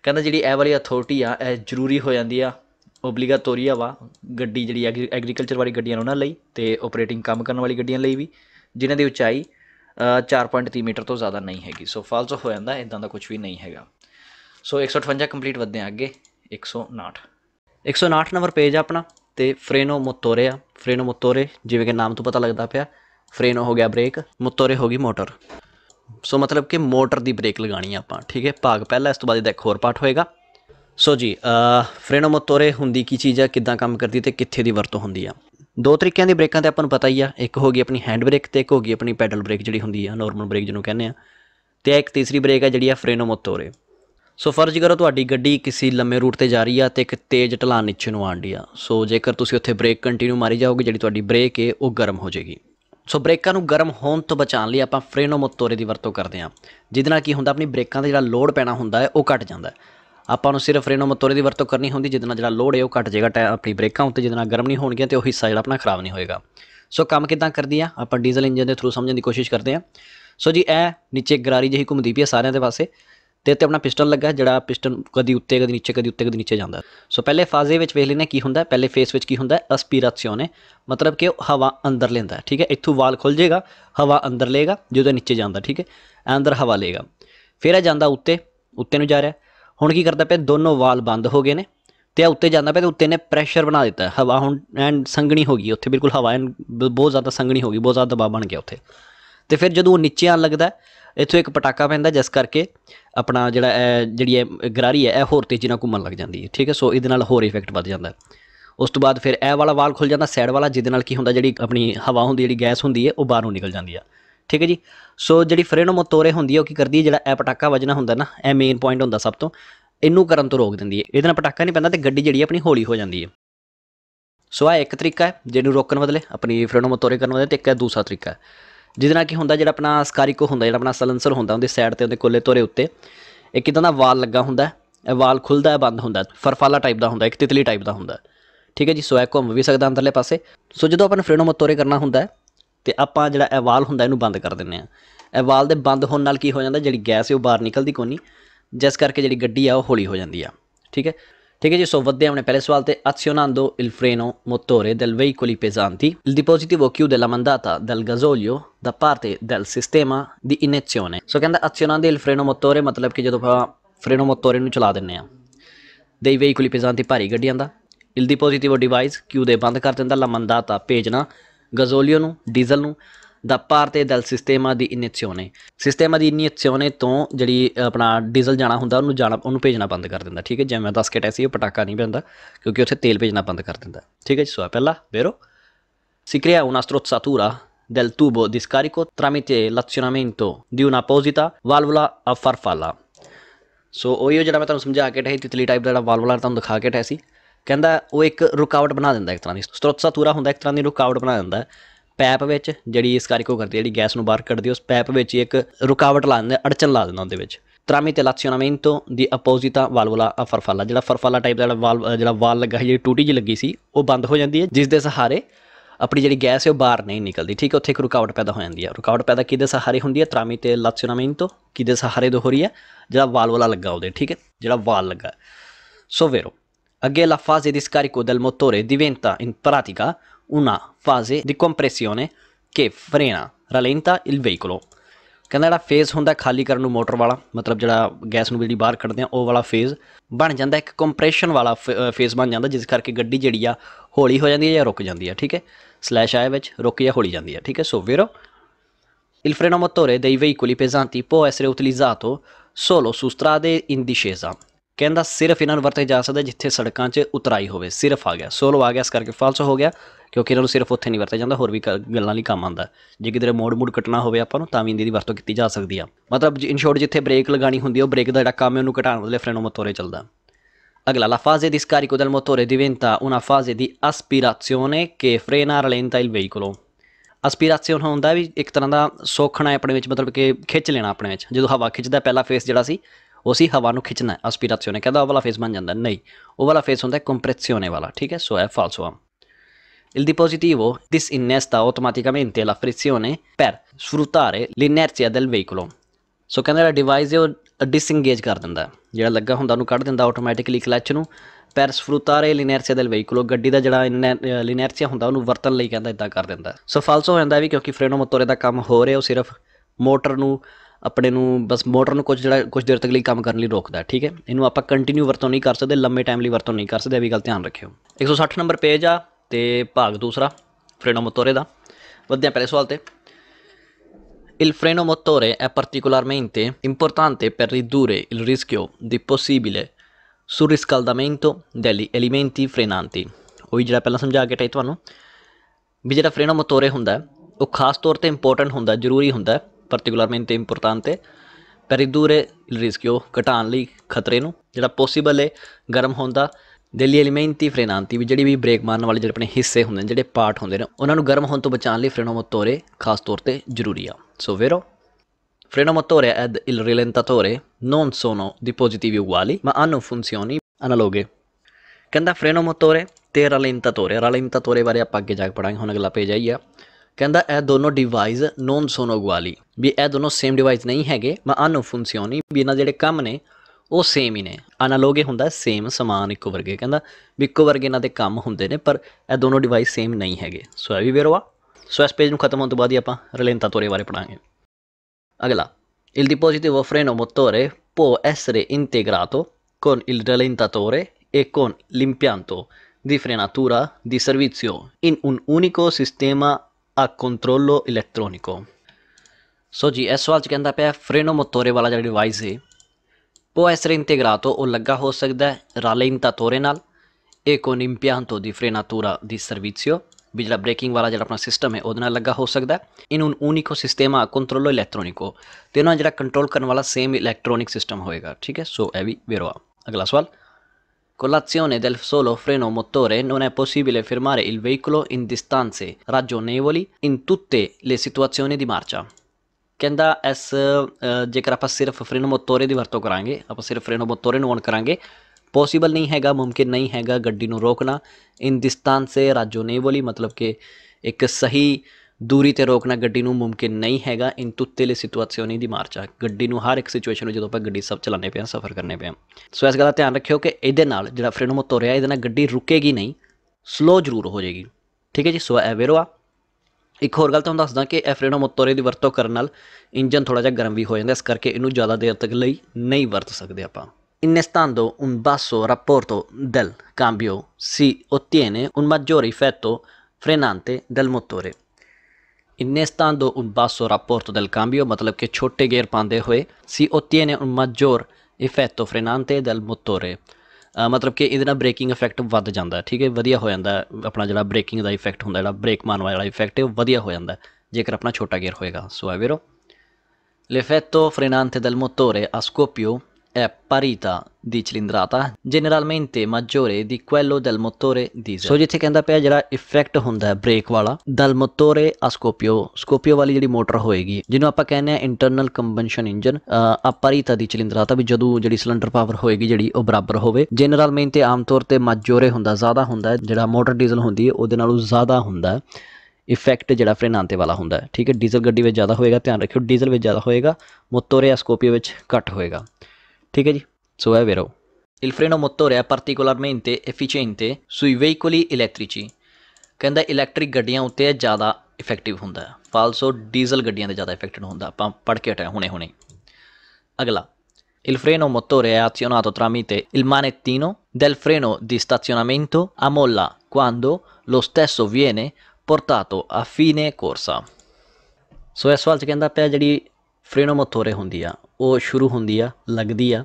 ਕਹਿੰਦਾ ਜਿਹੜੀ ਇਹ ਵਾਲੀ ਅਥਾਰਟੀ ਆ ਇਹ ਜ਼ਰੂਰੀ ਹੋ ਆ ਵਾ ਗੱਡੀ ਜਿਹੜੀ ਐਗਰੀਕਲਚਰ ਵਾਲੀ ਗੱਡੀਆਂ ਉਹਨਾਂ ਲਈ ਤੇ ਆਪਰੇਟਿੰਗ ਕੰਮ ਕਰਨ ਵਾਲੀ ਗੱਡੀਆਂ ਲਈ ਵੀ ਜਿਨ੍ਹਾਂ ਦੀ ਉਚਾਈ 4.3 ਮੀਟਰ ਤੋਂ ਜ਼ਿਆਦਾ ਨਹੀਂ ਹੈਗੀ ਸੋ ਫਾਲਸ ਹੋ ਜਾਂਦਾ ਇਦਾਂ ਦਾ ਕੁਝ ਵੀ ਨਹੀਂ ਹੈਗਾ ਸੋ 158 ਕੰਪਲੀਟ ਵਧਦੇ ਆ ਅੱਗੇ 159 159 ਨੰਬਰ ਪੇਜ ਆ ਆਪਣਾ ਤੇ ਫਰੇਨੋ ਮੋਟੋਰੇ ਆ ਫਰੇਨੋ ਮੋਟੋਰੇ ਜਿਵੇਂ ਕਿ ਨਾਮ ਤੋਂ ਪਤਾ ਲੱਗਦਾ ਪਿਆ ਫਰੇਨੋ ਹੋ ਗਿਆ ਬ੍ਰੇਕ ਮੋਟੋਰੇ ਹੋ ਗਈ ਮੋਟਰ ਸੋ ਮਤਲਬ ਕਿ ਮੋਟਰ ਦੀ ਬ੍ਰੇਕ ਲਗਾਣੀ ਆ ਆਪਾਂ ਠੀਕ ਹੈ ਭਾਗ ਪਹਿਲਾ ਇਸ ਤੋਂ ਬਾਅਦ ਇਹਦਾ ਇੱਕ ਹੋਰ ਪਾਰਟ ਹੋਏਗਾ ਸੋ ਜੀ ਫ੍ਰੇਨੋਮੋਟੋਰੇ ਹੁੰਦੀ ਕੀ ਚੀਜ਼ ਹੈ ਕਿੱਦਾਂ ਕੰਮ ਕਰਦੀ ਤੇ ਕਿੱਥੇ ਦੀ ਵਰਤੋਂ ਹੁੰਦੀ ਆ ਦੋ ਤਰੀਕਿਆਂ ਦੀ ਬ੍ਰੇਕਾਂ ਤੇ ਆਪਾਂ ਨੂੰ ਪਤਾ ਹੀ ਆ ਇੱਕ ਹੋ ਗਈ ਆਪਣੀ ਹੈਂਡ ਬ੍ਰੇਕ ਤੇ ਇੱਕ ਹੋ ਗਈ ਆਪਣੀ ਪੈਡਲ ਬ੍ਰੇਕ ਜਿਹੜੀ ਹੁੰਦੀ ਆ ਨਾਰਮਲ ਬ੍ਰੇਕ ਜਿਹਨੂੰ ਕਹਿੰਦੇ ਆ ਤੇ ਇੱਕ ਤੀਸਰੀ ਬ੍ਰੇਕ ਆ ਜਿਹੜੀ ਆ ਫ੍ਰੇਨੋਮੋਟੋਰੇ ਸੋ ਫਰਜ਼ ਕਰੋ ਤੁਹਾਡੀ ਗੱਡੀ ਕਿਸੇ ਲੰਮੇ ਰੂਟ ਤੇ ਜਾ ਰਹੀ ਆ ਤੇ ਇੱਕ ਤੇਜ਼ ਢਲਾਨ ਨੀਚੇ ਨੂੰ ਆਂਡੀ ਆ ਸੋ ਜੇਕਰ ਤੁਸੀਂ ਉੱਥੇ ਬ੍ਰੇਕ ਕੰਟੀਨਿਊ ਮਾਰੀ ਜਾਓਗੇ ਜਿਹੜੀ ਤੁਹਾਡੀ ਬ੍ਰੇਕ ਏ ਉਹ ਗਰਮ ਹੋ ਜਾਏਗੀ ਸੋ ਬ੍ਰੇਕਾਂ ਨੂੰ ਗਰਮ ਹੋਣ ਤੋਂ ਬਚਾਉਣ ਲਈ ਆਪਾਂ ਫ੍ਰੇਨੋਮੋਟੋਰੇ ਦੀ ਵਰਤੋਂ ਕਰਦੇ ਆ ਜਿਹਦੇ ਨਾਲ ਕੀ ਹੁੰਦਾ ਆਪਣੀ ਬ੍ਰੇਕਾਂ ਦਾ ਜਿਹੜਾ ਲੋਡ ਪੈਣਾ ਹੁੰਦਾ ਹੈ ਉਹ ਘਟ ਜਾਂਦਾ ਹੈ ਆਪਾਂ ਨੂੰ ਸਿਰਫ ਰੇਨੋ ਮਤੋਰੇ ਦੀ ਵਰਤੋਂ ਕਰਨੀ ਹੁੰਦੀ ਜਿੱਦ ਨਾਲ ਜਿਹੜਾ ਲੋਡ ਹੈ ਉਹ ਘਟ ਜਾਏਗਾ ਆਪਣੀ ਬ੍ਰੇਕਾਂ ਉੱਤੇ ਜਿੱਦ ਨਾਲ ਗਰਮ ਨਹੀਂ ਹੋਣਗੀਆਂ ਤੇ ਉਹ ਹਿੱਸਾ ਜਿਹੜਾ ਆਪਣਾ ਖਰਾਬ ਨਹੀਂ ਹੋਏਗਾ ਸੋ ਕੰਮ ਕਿਦਾਂ ਕਰਦੀ ਆ ਆਪਾਂ ਡੀਜ਼ਲ ਇੰਜਨ ਦੇ ਥਰੂ ਸਮਝਣ ਦੀ ਕੋਸ਼ਿਸ਼ ਕਰਦੇ ਆ ਸੋ ਜੀ ਇਹ ਨੀਚੇ ਗਰਾਰੀ ਜਿਹੀ ਘੁੰਮਦੀ ਪਈ ਆ ਸਾਰਿਆਂ ਦੇ ਪਾਸੇ ਤੇ ਤੇ ਆਪਣਾ ਪਿਸਟਨ ਲੱਗਾ ਜਿਹੜਾ ਪਿਸਟਨ ਕਦੀ ਉੱਤੇ ਕਦੀ ਨੀਚੇ ਕਦੀ ਉੱਤੇ ਕਦੀ ਨੀਚੇ ਜਾਂਦਾ ਸੋ ਪਹਿਲੇ ਫਾਜ਼ੇ ਵਿੱਚ ਵੇਖ ਲੈਨੇ ਕੀ ਹੁੰਦਾ ਪਹਿਲੇ ਫੇਸ ਵਿੱਚ ਕੀ ਹੁੰਦਾ ਅਸਪੀਰੇਸ਼ਨ ਹੈ ਮਤਲਬ ਕਿ ਹਵਾ ਅੰਦਰ ਲੈਂਦਾ ਠੀਕ ਹੈ ਇੱਥੋਂ ਵਾਲ ਖੁੱਲ ਜਾਏਗਾ ਹਵਾ ਅੰਦਰ ਲੇਗਾ ਜਦੋਂ ਨੀਚੇ ਜਾਂਦਾ ਠੀਕ ਹੈ ਅੰਦਰ ਹਵਾ ਲੇਗਾ ਫਿਰ ਇਹ ਜਾਂਦਾ ਉੱਤੇ ਉੱਤੇ ਨੂੰ ਜਾ ਰਿਹਾ ਹੁਣ ਕੀ ਕਰਦਾ ਪਿਆ ਦੋਨੋਂ ਵਾਲ ਬੰਦ ਹੋ ਗਏ ਨੇ ਤੇ ਆ ਉੱਤੇ ਜਾਂਦਾ ਪਿਆ ਤੇ ਉੱਤੇ ਨੇ ਪ੍ਰੈਸ਼ਰ ਬਣਾ ਦਿੱਤਾ ਹਵਾ ਹੁਣ ਐਂਡ ਸੰਗਣੀ ਹੋ ਗਈ ਉੱਥੇ ਬਿਲਕੁਲ ਹਵਾ ਐਂਡ ਬਹੁਤ ਜ਼ਿਆਦਾ ਸੰਗਣੀ ਹੋ ਗਈ ਬਹੁਤ ਜ਼ਿਆਦਾ ਦਬਾਅ ਬਣ ਗਿਆ ਉੱਥੇ ਤੇ ਫਿਰ ਜਦੋਂ ਉਹ ਨੀਚੇ ਆਣ ਲੱਗਦਾ ਇੱਥੋਂ ਇੱਕ ਪਟਾਕਾ ਪੈਂਦਾ ਜਿਸ ਕਰਕੇ ਆਪਣਾ ਜਿਹੜਾ ਜਿਹੜੀ ਇਹ ਗਰਾਰੀ ਹੈ ਇਹ ਹੋਰ ਤੇਜ਼ੀ ਨਾਲ ਘੁੰਮਣ ਲੱਗ ਜਾਂਦੀ ਹੈ ਠੀਕ ਹੈ ਸੋ ਇਹਦੇ ਨਾਲ ਹੋਰ ਇਫੈਕਟ ਵੱਧ ਜਾਂਦਾ ਉਸ ਤੋਂ ਬਾਅਦ ਫਿਰ ਇਹ ਵਾਲਾ ਵਾਲ ਖੁੱਲ ਜਾਂਦਾ ਸਾਈਡ ਵਾਲਾ ਜਿਹਦੇ ਨਾਲ ਕੀ ਹੁੰਦਾ ਜਿਹੜੀ ਆਪਣੀ ਹਵਾ ਹੁੰਦੀ ਜਿਹੜੀ ਗੈਸ ਹੁੰਦੀ ਹੈ ਉਹ ਬਾਹਰੋਂ ਨਿਕਲ ਜਾਂਦੀ ਆ ਠੀਕ ਹੈ ਜੀ ਸੋ ਜਿਹੜੀ ਫ੍ਰੇਨੋਮੋਟੋਰੇ ਹੁੰਦੀ ਹੈ ਉਹ ਕੀ ਕਰਦੀ ਹੈ ਜਿਹੜਾ ਇਹ ਪਟਾਕਾ ਵੱਜਣਾ ਹੁੰਦਾ ਨਾ ਇਹ ਮੇਨ ਪੁਆਇੰਟ ਹੁੰਦਾ ਸਭ ਤੋਂ ਇਹਨੂੰ ਕਰਨ ਤੋਂ ਰੋਕ ਦਿੰਦੀ ਹੈ ਇਹਦੇ ਨਾਲ ਪਟਾਕਾ ਨਹੀਂ ਪੈਂਦਾ ਤੇ ਗੱਡੀ ਜਿਹੜੀ ਆਪਣੀ ਹੌਲੀ ਹੋ ਜਾਂਦੀ ਹੈ ਸੋ ਆ ਇੱਕ ਤਰੀਕਾ ਹੈ ਜਿਹਨੂੰ ਰੋਕਣ ਬਦਲੇ ਆਪਣੀ ਫ੍ਰੇਨੋਮੋਟੋਰੇ ਕਰਨ ਬਦਲੇ ਤੇ ਇੱਕ ਦੂਸਰਾ ਤਰੀਕਾ ਹੈ ਜਿਹਦੇ ਨਾਲ ਕੀ ਹੁੰਦਾ ਜਿਹੜਾ ਆਪਣਾ ਸਕਾਰਿਕੋ ਹੁੰਦਾ ਜਿਹੜਾ ਆਪਣਾ ਸਲੈਂਸਰ ਹੁੰਦਾ ਉਹਦੇ ਸਾਈਡ ਤੇ ਉਹਦੇ ਕੋਲੇ ਤੋਰੇ ਉੱਤੇ ਇੱਕ ਇਦਾਂ ਦਾ ਵਾਲ ਲੱਗਾ ਹੁੰਦਾ ਇਹ ਵਾਲ ਖੁੱਲਦਾ ਹੈ ਬੰਦ ਹੁੰਦਾ ਫਰਫਾਲਾ ਟਾਈਪ ਦਾ ਹੁੰਦਾ ਇੱਕ ਤਿਤਲੀ ਟਾਈਪ ਦਾ ਹੁੰਦਾ ਠੀਕ ਹੈ ਜੀ ਸੋ ਇਹ ਘੁੰਮ ਵੀ ਸਕਦਾ ਅੰਦਰਲੇ ਪਾਸੇ ਸੋ ਜਦੋਂ ਆਪਾਂ ਨੂੰ ਫ੍ਰੇਨੋਮੋਟੋਰੇ ਕਰਨਾ ਹੁੰਦਾ ਤੇ ਆਪਾਂ ਜਿਹੜਾ ਇਹ ਵਾਲ ਹੁੰਦਾ ਇਹਨੂੰ ਬੰਦ ਕਰ ਦਿੰਨੇ ਆ ਇਹ ਵਾਲ ਦੇ ਬੰਦ ਹੋਣ ਨਾਲ ਕੀ ਹੋ ਜਾਂਦਾ ਜਿਹੜੀ ਗੈਸ ਹੈ ਉਹ ਬਾਹਰ ਨਿਕਲਦੀ ਕੋਨੀ ਜਿਸ ਕਰਕੇ ਜਿਹੜੀ ਗੱਡੀ ਆ ਉਹ ਹੌਲੀ ਹੋ ਜਾਂਦੀ ਆ ਠੀਕ ਹੈ ਠੀਕ ਹੈ ਜੀ ਸੋ ਵੱਧਦੇ ਆਪਣੇ ਪਹਿਲੇ ਸਵਾਲ ਤੇ azionando il freno motore del veicoli pesanti il dispositivo chiude la mandata dal gasolio da parte del sistema di iniezione ਸੋ ਕਹਿੰਦਾ azionando il freno motore ਮਤਲਬ ਕਿ ਜਦੋਂ ਆਪਾਂ ਫ੍ਰੇਨੋ ਮੋਟੋਰੇ ਨੂੰ ਚਲਾ ਦਿੰਨੇ ਆ dei veicoli pesanti ਭਾਰੀ ਗੱਡੀਆਂ ਦਾ il dispositivo device chiude ਬੰਦ ਕਰ ਦਿੰਦਾ la mandata ਭੇਜਣਾ ਗਜ਼ੋਲੀਓ ਨੂੰ ਡੀਜ਼ਲ ਨੂੰ ਦਾ ਪਾਰਤੇ ਦਲ ਸਿਸਟੇਮਾ ਦੀ ਇਨੀਸ਼ੀਓਨੇ ਸਿਸਟੇਮਾ ਦੀ ਇਨੀਸ਼ੀਓਨੇ ਤੋਂ ਜਿਹੜੀ ਆਪਣਾ ਡੀਜ਼ਲ ਜਾਣਾ ਹੁੰਦਾ ਉਹਨੂੰ ਜਾਣਾ ਉਹਨੂੰ ਭੇਜਣਾ ਬੰਦ ਕਰ ਦਿੰਦਾ ਠੀਕ ਹੈ ਜਿਵੇਂ ਦੱਸ ਕੇ ਟੈਸੀ ਉਹ ਪਟਾਕਾ ਨਹੀਂ ਪੈਂਦਾ ਕਿਉਂਕਿ ਉੱਥੇ ਤੇਲ ਭੇਜਣਾ ਬੰਦ ਕਰ ਦਿੰਦਾ ਠੀਕ ਹੈ ਜੀ ਸਵਾ ਪਹਿਲਾ ਵੇਰੋ ਸਿਕਰੀਆ ਉਨਾ ਸਤਰੋਤ ਸਤੂਰਾ ਦਲ ਟੂਬੋ ਡਿਸਕਾਰਿਕੋ ਟ੍ਰਾਮਿਟੇ ਲਕਸ਼ਨਾਮੈਂਟੋ ਦੀ ਉਨਾ ਪੋਜ਼ਿਟਾ ਵਾਲਵੁਲਾ ਆਫਰਫਾਲਾ ਸੋ ਉਹ ਹੀ ਜਿਹੜਾ ਮੈਂ ਤੁਹਾਨੂੰ ਸਮਝਾ ਕੇ ਟੈਸੀ ਤਿਤਲੀ ਟਾਈਪ ਦਾ ਜਿਹੜਾ ਵਾਲਵੁਲਾ ਤੁਹਾਨੂੰ ਦਿਖਾ ਕੇ ਟੈਸੀ ਕਹਿੰਦਾ ਉਹ ਇੱਕ ਰੁਕਾਵਟ ਬਣਾ ਦਿੰਦਾ ਇੱਕ ਤਰ੍ਹਾਂ ਦੀ ਸਤਰੋਤਸਾ ਤੂਰਾ ਹੁੰਦਾ ਇੱਕ ਤਰ੍ਹਾਂ ਦੀ ਰੁਕਾਵਟ ਬਣਾ ਦਿੰਦਾ ਪੈਪ ਵਿੱਚ ਜਿਹੜੀ ਇਸ ਕਾਰਕੋ ਕਰਦੀ ਜਿਹੜੀ ਗੈਸ ਨੂੰ ਬਾਹਰ ਕੱਢਦੀ ਉਸ ਪੈਪ ਵਿੱਚ ਇੱਕ ਰੁਕਾਵਟ ਲਾ ਦਿੰਦਾ ਅੜਚਨ ਲਾ ਦਿੰਦਾ ਉਹਦੇ ਵਿੱਚ tramite l'azionamento the apposita valvola a farfalla ਜਿਹੜਾ ਫਰਫਾਲਾ ਟਾਈਪ ਦਾ ਜਿਹੜਾ ਵਾਲ ਜਿਹੜਾ ਵਾਲ ਲੱਗਾ ਸੀ ਜਿਹੜੀ ਟੂਟੀ ਜੀ ਲੱਗੀ ਸੀ ਉਹ ਬੰਦ ਹੋ ਜਾਂਦੀ ਹੈ ਜਿਸ ਦੇ ਸਹਾਰੇ ਆਪਣੀ ਜਿਹੜੀ ਗੈਸ ਹੈ ਉਹ ਬਾਹਰ ਨਹੀਂ ਨਿਕਲਦੀ ਠੀਕ ਹੈ ਉੱਥੇ ਇੱਕ ਰੁਕਾਵਟ ਪੈਦਾ ਹੋ ਜਾਂਦੀ ਹੈ ਰੁਕਾਵਟ ਪੈਦਾ ਕਿਹਦੇ ਸਹਾਰੇ ਹੁੰਦੀ ਹੈ tramite l'azionamento ਕਿਹਦੇ ਸਹਾਰੇ ਦੋ ਹੋ ਰਹੀ ਹੈ ਜਿਹੜਾ ਵਾਲ ਲੱਗਾ ਉਹਦੇ ਠੀਕ ਹੈ ਜਿਹੜਾ ਵਾਲ ਲੱਗਾ ਸੋ ਵੇਰੋ Anche la fase di scarico del motore diventa in pratica una fase di compressione ਕਿ ਫਰੇਨਾ ਰਲੇਂਤਾ ਇਲ ਵਹੀਕਲੋ ਕਹਿੰਦਾ ਜਿਹੜਾ ਫੇਜ਼ ਹੁੰਦਾ ਖਾਲੀ ਕਰਨ ਨੂੰ ਮੋਟਰ ਵਾਲਾ ਮਤਲਬ ਜਿਹੜਾ ਗੈਸ ਨੂੰ ਜਿਹੜੀ ਬਾਹਰ ਕੱਢਦੇ ਆ ਉਹ ਵਾਲਾ ਫੇਜ਼ ਬਣ ਜਾਂਦਾ ਇੱਕ ਕੰਪਰੈਸ਼ਨ ਵਾਲਾ ਫੇਜ਼ ਬਣ ਜਾਂਦਾ ਜਿਸ ਕਰਕੇ ਗੱਡੀ ਜਿਹੜੀ ਆ ਹੌਲੀ ਹੋ ਜਾਂਦੀ ਹੈ ਜਾਂ ਰੁਕ ਜਾਂਦੀ ਹੈ ਠੀਕ ਹੈ ਸਲੈਸ਼ ਆਏ ਵਿੱਚ ਰੁਕ ਜਾਂ ਹੌਲੀ ਜਾਂਦੀ ਹੈ ਠੀਕ ਹੈ ਸੋ ਵੀਰੋ Il freno motore dei veicoli pesanti può essere utilizzato solo su strade in discesa ਕਹਿੰਦਾ ਸਿਰਫ ਇਹਨਾਂ ਨੂੰ ਵਰਤਿਆ ਜਾ ਸਕਦਾ ਜਿੱਥੇ ਸੜਕਾਂ 'ਚ ਉਤਰਾਈ ਹੋਵੇ ਸਿਰਫ ਆ ਗਿਆ ਸੋਲੋ ਆ ਗਿਆ ਇਸ ਕਰਕੇ ਫਾਲਸ ਹੋ ਗਿਆ ਕਿਉਂਕਿ ਇਹਨਾਂ ਨੂੰ ਸਿਰਫ ਉੱਥੇ ਨਹੀਂ ਵਰਤਿਆ ਜਾਂਦਾ ਹੋਰ ਵੀ ਗੱਲਾਂ ਲਈ ਕੰਮ ਆਉਂਦਾ ਜੇ ਕਿਧਰੇ ਮੋੜ ਮੋੜ ਕਟਣਾ ਹੋਵੇ ਆਪਾਂ ਨੂੰ ਤਾਂ ਵੀ ਇਹਦੀ ਵਰਤੋਂ ਕੀਤੀ ਜਾ ਸਕਦੀ ਆ ਮਤਲਬ ਇਨ ਸ਼ੋਰਟ ਜਿੱਥੇ ਬ੍ਰੇਕ ਲਗਾਣੀ ਹੁੰਦੀ ਉਹ ਬ੍ਰੇਕ ਦਾ ਜਿਹੜਾ ਕੰਮ ਹੈ ਉਹਨੂੰ ਘਟਾਉਣ ਬਦਲੇ ਮੋਟੋਰੇ ਚੱਲਦਾ ਅਗਲਾ ਲਾ ਫਾਜ਼ੇ ਦੀ scarico ਦਲ ਮੋਟੋਰੇ diventa una ਫਾਜ਼ੇ ਦੀ aspirazione ਕੇ frena e ਇਲ il veicolo. ਹੁੰਦਾ ਵੀ ਇੱਕ ਤਰ੍ਹਾਂ ਦਾ ਸੋਖਣਾ ਆਪਣੇ ਵਿੱਚ ਮਤਲਬ ਕਿ ਖਿੱਚ ਲੈਣਾ ਆਪਣੇ ਵਿੱਚ ਜਦੋਂ ਹਵਾ ਖਿੱਚਦਾ ਪਹਿਲਾ ਫੇਸ ਜਿਹੜਾ ਸੀ ਉਸੀ ਹਵਾ ਨੂੰ ਖਿੱਚਣਾ ਹੈ ਐਸਪੀਰੇਸ਼ਨ ਕਹਿੰਦਾ ਉਹ ਵਾਲਾ ਫੇਸ ਬਣ ਜਾਂਦਾ ਨਹੀਂ ਉਹ ਵਾਲਾ ਫੇਸ ਹੁੰਦਾ ਹੈ ਕੰਪਰੈਸ਼ਨੇ ਵਾਲਾ ਠੀਕ ਹੈ ਸੋ ਇਹ ਫਾਲਸ ਹੋਆ ਇਲ ਦੀ ਪੋਜ਼ਿਟਿਵ ਥਿਸ ਇਨੈਸਟਾ ਆਟੋਮੈਟਿਕਾਮੈਂਟੇ ਲਾ ਫ੍ਰਿਕਸ਼ਨੇ ਪਰ ਸਫਰੂਤਾਰੇ ਲਿਨੈਰਸੀਆ ਦਲ ਵਹੀਕਲ ਸੋ ਕਹਿੰਦਾ ਇਹ ਡਿਵਾਈਸ ਇਹ ਡਿਸਇੰਗੇਜ ਕਰ ਦਿੰਦਾ ਜਿਹੜਾ ਲੱਗਾ ਹੁੰਦਾ ਉਹਨੂੰ ਕੱਢ ਦਿੰਦਾ ਆਟੋਮੈਟਿਕਲੀ ਕਲੱਚ ਨੂੰ ਪਰ ਸਫਰੂਤਾਰੇ ਲਿਨੈਰਸੀਆ ਦਲ ਵਹੀਕਲ ਗੱਡੀ ਦਾ ਜਿਹੜਾ ਲਿਨੈਰਸੀਆ ਹੁੰਦਾ ਉਹਨੂੰ ਵਰਤਣ ਲਈ ਕਹਿੰਦਾ ਇਦਾਂ ਕਰ ਦਿੰਦਾ ਸੋ ਫਾਲਸ ਹੋ ਜਾਂਦਾ ਵੀ ਕਿਉਂਕਿ ਫ੍ਰੇਨੋ ਮੋਟੋਰੇ ਦਾ ਕੰਮ ਹੋ ਰਿਹਾ ਉਹ ਸਿਰਫ ਮੋਟਰ ਨੂੰ ਆਪਣੇ ਨੂੰ ਬਸ ਮੋਟਰ ਨੂੰ ਕੁਝ ਜਿਹੜਾ ਕੁਝ ਦੇਰ ਤੱਕ ਲਈ ਕੰਮ ਕਰਨ ਲਈ ਰੋਕਦਾ ਠੀਕ ਹੈ ਇਹਨੂੰ ਆਪਾਂ ਕੰਟੀਨਿਊ ਵਰਤੋਂ ਨਹੀਂ ਕਰ ਸਕਦੇ ਲੰਮੇ ਟਾਈਮ ਲਈ ਵਰਤੋਂ ਨਹੀਂ ਕਰ ਸਕਦੇ ਇਹ ਵੀ ਗੱਲ ਧਿਆਨ ਰੱਖਿਓ 160 ਨੰਬਰ ਪੇਜ ਆ ਤੇ ਭਾਗ ਦੂਸਰਾ ਫ੍ਰੇਨੋ ਮੋਟੋਰੇ ਦਾ ਵਧਿਆ ਪਹਿਲੇ ਸਵਾਲ ਤੇ Il freno motore è particolarmente importante per ridurre il rischio di possibile surriscaldamento degli elementi frenanti. ਉਹ ਜਿਹੜਾ ਪਹਿਲਾਂ ਸਮਝਾ ਕੇ ਟਾਈ ਤੁਹਾਨੂੰ ਵੀ ਜਿਹੜਾ ਫ੍ਰੇਨੋ ਮੋਟੋਰੇ ਹੁੰਦਾ ਉਹ ਖਾਸ ਤੌਰ ਤੇ ਇੰਪੋਰਟੈਂਟ ਹੁੰਦਾ ਜ਼ਰੂਰੀ ਹੁੰਦਾ particolarmente importante per ridurre il rischio, ਘਟਾਉਣ ਲਈ ਖਤਰੇ ਨੂੰ ਜਿਹੜਾ ਪੋਸੀਬਲ ਹੈ ਗਰਮ ਹੁੰਦਾ ਦਿੱਲੀ ਐਲੀਮੈਂਟੀ ਫ੍ਰੇਨਾਂਤੀ ਵੀ ਜਿਹੜੀ ਵੀ ਬ੍ਰੇਕ ਮਾਰਨ ਵਾਲੇ ਜਿਹੜੇ ਆਪਣੇ ਹਿੱਸੇ ਹੁੰਦੇ ਨੇ ਜਿਹੜੇ ਪਾਰਟ ਹੁੰਦੇ ਨੇ ਉਹਨਾਂ ਨੂੰ ਗਰਮ ਹੋਣ ਤੋਂ ਬਚਾਉਣ ਲਈ ਫ੍ਰੇਨੋਮੋਟੋਰੇ ਖਾਸ ਤੌਰ ਤੇ ਜ਼ਰੂਰੀ ਆ ਸੋ ਵੇਰੋ Frenomatore ed il rilentatore non sono dispositivi uguali, ma hanno funzioni analoghe. ਕਹਿੰਦਾ ਫ੍ਰੇਨੋਮੋਟੋਰੇ ਤੇ ਰਲੈਂਟਾਟੋਰੇ ਰਲੈਂਟਾਟੋਰੇ ਬਾਰੇ ਆਪਾਂ ਅੱਗੇ ਜਾ ਕੇ ਪੜਾਂਗੇ ਹੁਣ ਅਗਲਾ ਪੇਜ ਆਈ ਆ ਕਹਿੰਦਾ ਇਹ ਦੋਨੋਂ ਡਿਵਾਈਸ ਨੋਨ ਸੋਨ ਉਗਵਾਲੀ ਵੀ ਇਹ ਦੋਨੋਂ ਸੇਮ ਡਿਵਾਈਸ ਨਹੀਂ ਹੈਗੇ ਮੈਂ ਅਨੋ ਫੰਕਸ਼ਨਿੰਗ ਵੀ ਇਹਨਾਂ ਜਿਹੜੇ ਕੰਮ ਨੇ ਉਹ ਸੇਮ ਹੀ ਨੇ ਅਨਾਲੋਗ ਇਹ ਹੁੰਦਾ ਸੇਮ ਸਮਾਨ ਇੱਕੋ ਵਰਗੇ ਕਹਿੰਦਾ ਵੀ ਇੱਕੋ ਵਰਗੇ ਇਹਨਾਂ ਦੇ ਕੰਮ ਹੁੰਦੇ ਨੇ ਪਰ ਇਹ ਦੋਨੋਂ ਡਿਵਾਈਸ ਸੇਮ ਨਹੀਂ ਹੈਗੇ ਸੋ ਇਹ ਵੀ ਵੇਰਵਾ ਸੋ ਇਸ ਪੇਜ ਨੂੰ ਖਤਮ ਹੋਣ ਤੋਂ ਬਾਅਦ ਹੀ ਆਪਾਂ ਰਲੇਨਤਾ ਤੋਰੇ ਬਾਰੇ ਪੜਾਂਗੇ ਅਗਲਾ il dispositivo freno motore può essere integrato con il rallentatore e con l'impianto di frenatura di servizio in un unico sistema a controllo elettronico ਸੋ ਜੀ ਇਸ ਸਵਾਲ ਚ ਕਹਿੰਦਾ ਪਿਆ ਫ੍ਰੇਨੋ ਮੋਟੋਰੇ ਵਾਲਾ ਜਿਹੜਾ ਡਿਵਾਈਸ ਹੈ ਉਹ ਇਸ ਰੇ ਇੰਟੀਗ੍ਰਾਟੋ ਉਹ ਲੱਗਾ ਹੋ ਸਕਦਾ ਹੈ ਰਾਲੇਂਤਾ ਤੋਰੇ ਨਾਲ ਇਹ ਕੋਨ ਇੰਪੀਆਂਟੋ ਦੀ ਫ੍ਰੇਨਾਤੂਰਾ ਦੀ ਸਰਵਿਸਿਓ ਵੀ ਜਿਹੜਾ ਬ੍ਰੇਕਿੰਗ ਵਾਲਾ ਜਿਹੜਾ ਆਪਣਾ ਸਿਸਟਮ ਹੈ ਉਹਦੇ ਨਾਲ ਲੱਗਾ ਹੋ ਸਕਦਾ ਇਨ ਉਨ ਉਨਿਕੋ ਸਿਸਟਮਾ ਕੰਟਰੋਲੋ ਇਲੈਕਟ੍ਰੋਨਿਕੋ ਤੇ ਇਹਨਾਂ ਜਿਹੜਾ ਕੰਟਰੋਲ ਕਰਨ ਵਾਲਾ ਸੇਮ ਇਲੈਕਟ੍ਰੋਨਿਕ ਸਿਸਟਮ ਹੋਏਗਾ ਠੀਕ ਹੈ ਸੋ ਇਹ ਵੀ ਵੇਰਵਾ ਅਗਲਾ ਸਵਾਲ Con l'azione del solo freno motore non è possibile fermare il veicolo in distanze ragionevoli in tutte le situazioni di marcia. ਕਹਿੰਦਾ ਇਸ ਜੇਕਰ ਆਪਾਂ freno motore di varto ਵਰਤੋਂ ਕਰਾਂਗੇ ਆਪਾਂ freno motore non ਨੂੰ ਔਨ ਕਰਾਂਗੇ ਪੋਸੀਬਲ ਨਹੀਂ ਹੈਗਾ ਮੁਮਕਿਨ ਨਹੀਂ ਹੈਗਾ ਗੱਡੀ ਨੂੰ ਰੋਕਣਾ ਇਨ ਡਿਸਟੈਂਸ ਸੇ ਰਾਜੋਨੇਵਲੀ ਮਤਲਬ ਕਿ ਇੱਕ ਸਹੀ ਦੂਰੀ ਤੇ ਰੋਕਣਾ ਗੱਡੀ ਨੂੰ ਮੁਮਕਿਨ ਨਹੀਂ ਹੈਗਾ ਇਨ ਤੁੱਤੇ ਲਈ ਦੀ ਮਾਰਚਾ ਗੱਡੀ ਨੂੰ ਹਰ ਇੱਕ ਸਿਚੁਏਸ਼ਨ ਨੂੰ ਜਦੋਂ ਆਪਾਂ ਗੱਡੀ ਸਭ ਚਲਾਣੇ ਪਿਆ ਸਫਰ ਕਰਨੇ ਪਿਆ ਸੋ ਇਸ ਗੱਲ ਦਾ ਧਿਆਨ ਰੱਖਿਓ ਕਿ ਇਹਦੇ ਨਾਲ ਜਿਹੜਾ ਫ੍ਰੇਨੋਮੋ ਤੋਰਿਆ ਇਹਦੇ ਨਾਲ ਗੱਡੀ ਰੁਕੇਗੀ ਨਹੀਂ ਸਲੋ ਜ਼ਰੂਰ ਹੋ ਜਾਏਗੀ ਠੀਕ ਹੈ ਜੀ ਸੋ ਐਵੇਰੋਆ ਇੱਕ ਹੋਰ ਗੱਲ ਤੁਹਾਨੂੰ ਦੱਸਦਾ ਕਿ ਫ੍ਰੇਨੋ ਮੋਤੋਰੇ ਦੀ ਵਰਤੋਂ ਕਰਨ ਨਾਲ ਇੰਜਨ ਥੋੜਾ ਜਿਹਾ ਗਰਮ ਵੀ ਹੋ ਜਾਂਦਾ ਇਸ ਕਰਕੇ ਇਹਨੂੰ ਜ਼ਿਆਦਾ ਦੇਰ ਤੱਕ ਲਈ ਨਹੀਂ ਵਰਤ ਸਕਦੇ ਆਪਾਂ innestando ਉਨ ਬਾਸੋ rapporto del cambio ਸੀ ottiene ਉਨ maggior effetto frenante del ਮੋਟੋਰੇ ਇੰਨੇ ਸਤਾਂ innestando un basso rapporto del ਮਤਲਬ ਕਿ ਛੋਟੇ chote gear ਹੋਏ hue si ottiene ਉਨ maggior effetto frenante del ਮੋਟੋਰੇ ਮਤਲਬ ਕਿ ਇਹਦੇ ਨਾਲ ਬ੍ਰੇਕਿੰਗ ਇਫੈਕਟ ਵੱਧ ਜਾਂਦਾ ਠੀਕ ਹੈ ਵਧੀਆ ਹੋ ਜਾਂਦਾ ਆਪਣਾ ਜਿਹੜਾ ਬ੍ਰੇਕਿੰਗ ਦਾ ਇਫੈਕਟ ਹੁੰਦਾ ਜਿਹੜਾ ਬ੍ਰੇਕ ਮਾਰਨ ਵਾਲਾ ਇਫੈਕਟ ਉਹ ਵਧੀਆ ਹੋ ਜਾਂਦਾ ਜੇਕਰ ਆਪਣਾ ਛੋਟਾ ਗੇਅਰ ਹੋਏਗਾ ਸੋ ਐਵਰੋ ਲਿਫੈਟੋ ਫ੍ਰੇਨਾਂਟੇ Dal ਮੋਟੋਰੇ ਅਸਕੋਪਿਓ è parità di cilindrata, generalmente maggiore di quello del motore diesel. ਸੋ ਜਿੱਥੇ ਕਹਿੰਦਾ ਪਿਆ ਜਿਹੜਾ ਇਫੈਕਟ ਹੁੰਦਾ ਹੈ ਬ੍ਰੇਕ ਵਾਲਾ ਦਲ ਮੋਟੋਰੇ ਆ ਸਕੋਪੀਓ ਸਕੋਪੀਓ ਵਾਲੀ ਜਿਹੜੀ ਮੋਟਰ ਹੋਏਗੀ ਜਿਹਨੂੰ ਆਪਾਂ ਕਹਿੰਦੇ ਆ internal a engine eh, di cilindrata, ਦੀ ਚਿਲਿੰਦਰਾਤਾ ਵੀ ਜਦੋਂ ਜਿਹੜੀ ਸਿਲੰਡਰ ਪਾਵਰ ਹੋਏਗੀ ਜਿਹੜੀ ਉਹ ਬਰਾਬਰ ਹੋਵੇ ਜਨਰਲmente ਆਮ ਤੌਰ ਤੇ ਮਾਜੋਰੇ ਹੁੰਦਾ ਜ਼ਿਆਦਾ ਹੁੰਦਾ ਜਿਹੜਾ ਮੋਟਰ ਡੀਜ਼ਲ ਹੁੰਦੀ ਹੈ ਉਹਦੇ ਨਾਲੋਂ ਜ਼ਿਆਦਾ ਹੁੰਦਾ ਇਫੈਕਟ ਜਿਹੜਾ ਫਰੇਨਾਂਤੇ ਵਾਲਾ ਹੁੰਦਾ ਠੀਕ ਹੈ ਡੀਜ਼ਲ ਗੱਡੀ ਵਿੱਚ ਜ਼ਿਆਦਾ ਹੋਏਗਾ ਧਿਆਨ ਰੱਖਿਓ ਡੀਜ਼ਲ ਵਿੱਚ ਜ਼ਿਆਦਾ ਹੋਏਗਾ ਮੋਟੋਰੇ ਆ ਵਿੱਚ ਘੱਟ ਹੋਏਗਾ ਠੀਕ ਹੈ ਜੀ ਸੋ ਇਹ ਵੇਰੋ il freno motore è particolarmente efficiente sui veicoli elettrici ਕਹਿੰਦਾ ਇਲੈਕਟ੍ਰਿਕ ਗੱਡੀਆਂ ਉੱਤੇ ਇਹ ਜ਼ਿਆਦਾ ਇਫੈਕਟਿਵ ਹੁੰਦਾ ਹੈ ਫਾਲਸੋ ਡੀਜ਼ਲ ਗੱਡੀਆਂ ਤੇ ਜ਼ਿਆਦਾ ਇਫੈਕਟਡ ਹੁੰਦਾ ਆਪਾਂ ਪੜ੍ਹ ਕੇ ਹਟਿਆ Il freno motore è azionato tramite il manettino del freno di stazionamento a molla quando lo stesso viene portato a fine corsa. ਸੋ ਇਸ ਵਾਲ ਚ ਕਹਿੰਦਾ ਪਿਆ ਜਿਹੜੀ ਮੋਟੋਰੇ ਹੁੰਦੀ ਆ ਉਹ ਸ਼ੁਰੂ ਹੁੰਦੀ ਆ ਲੱਗਦੀ ਆ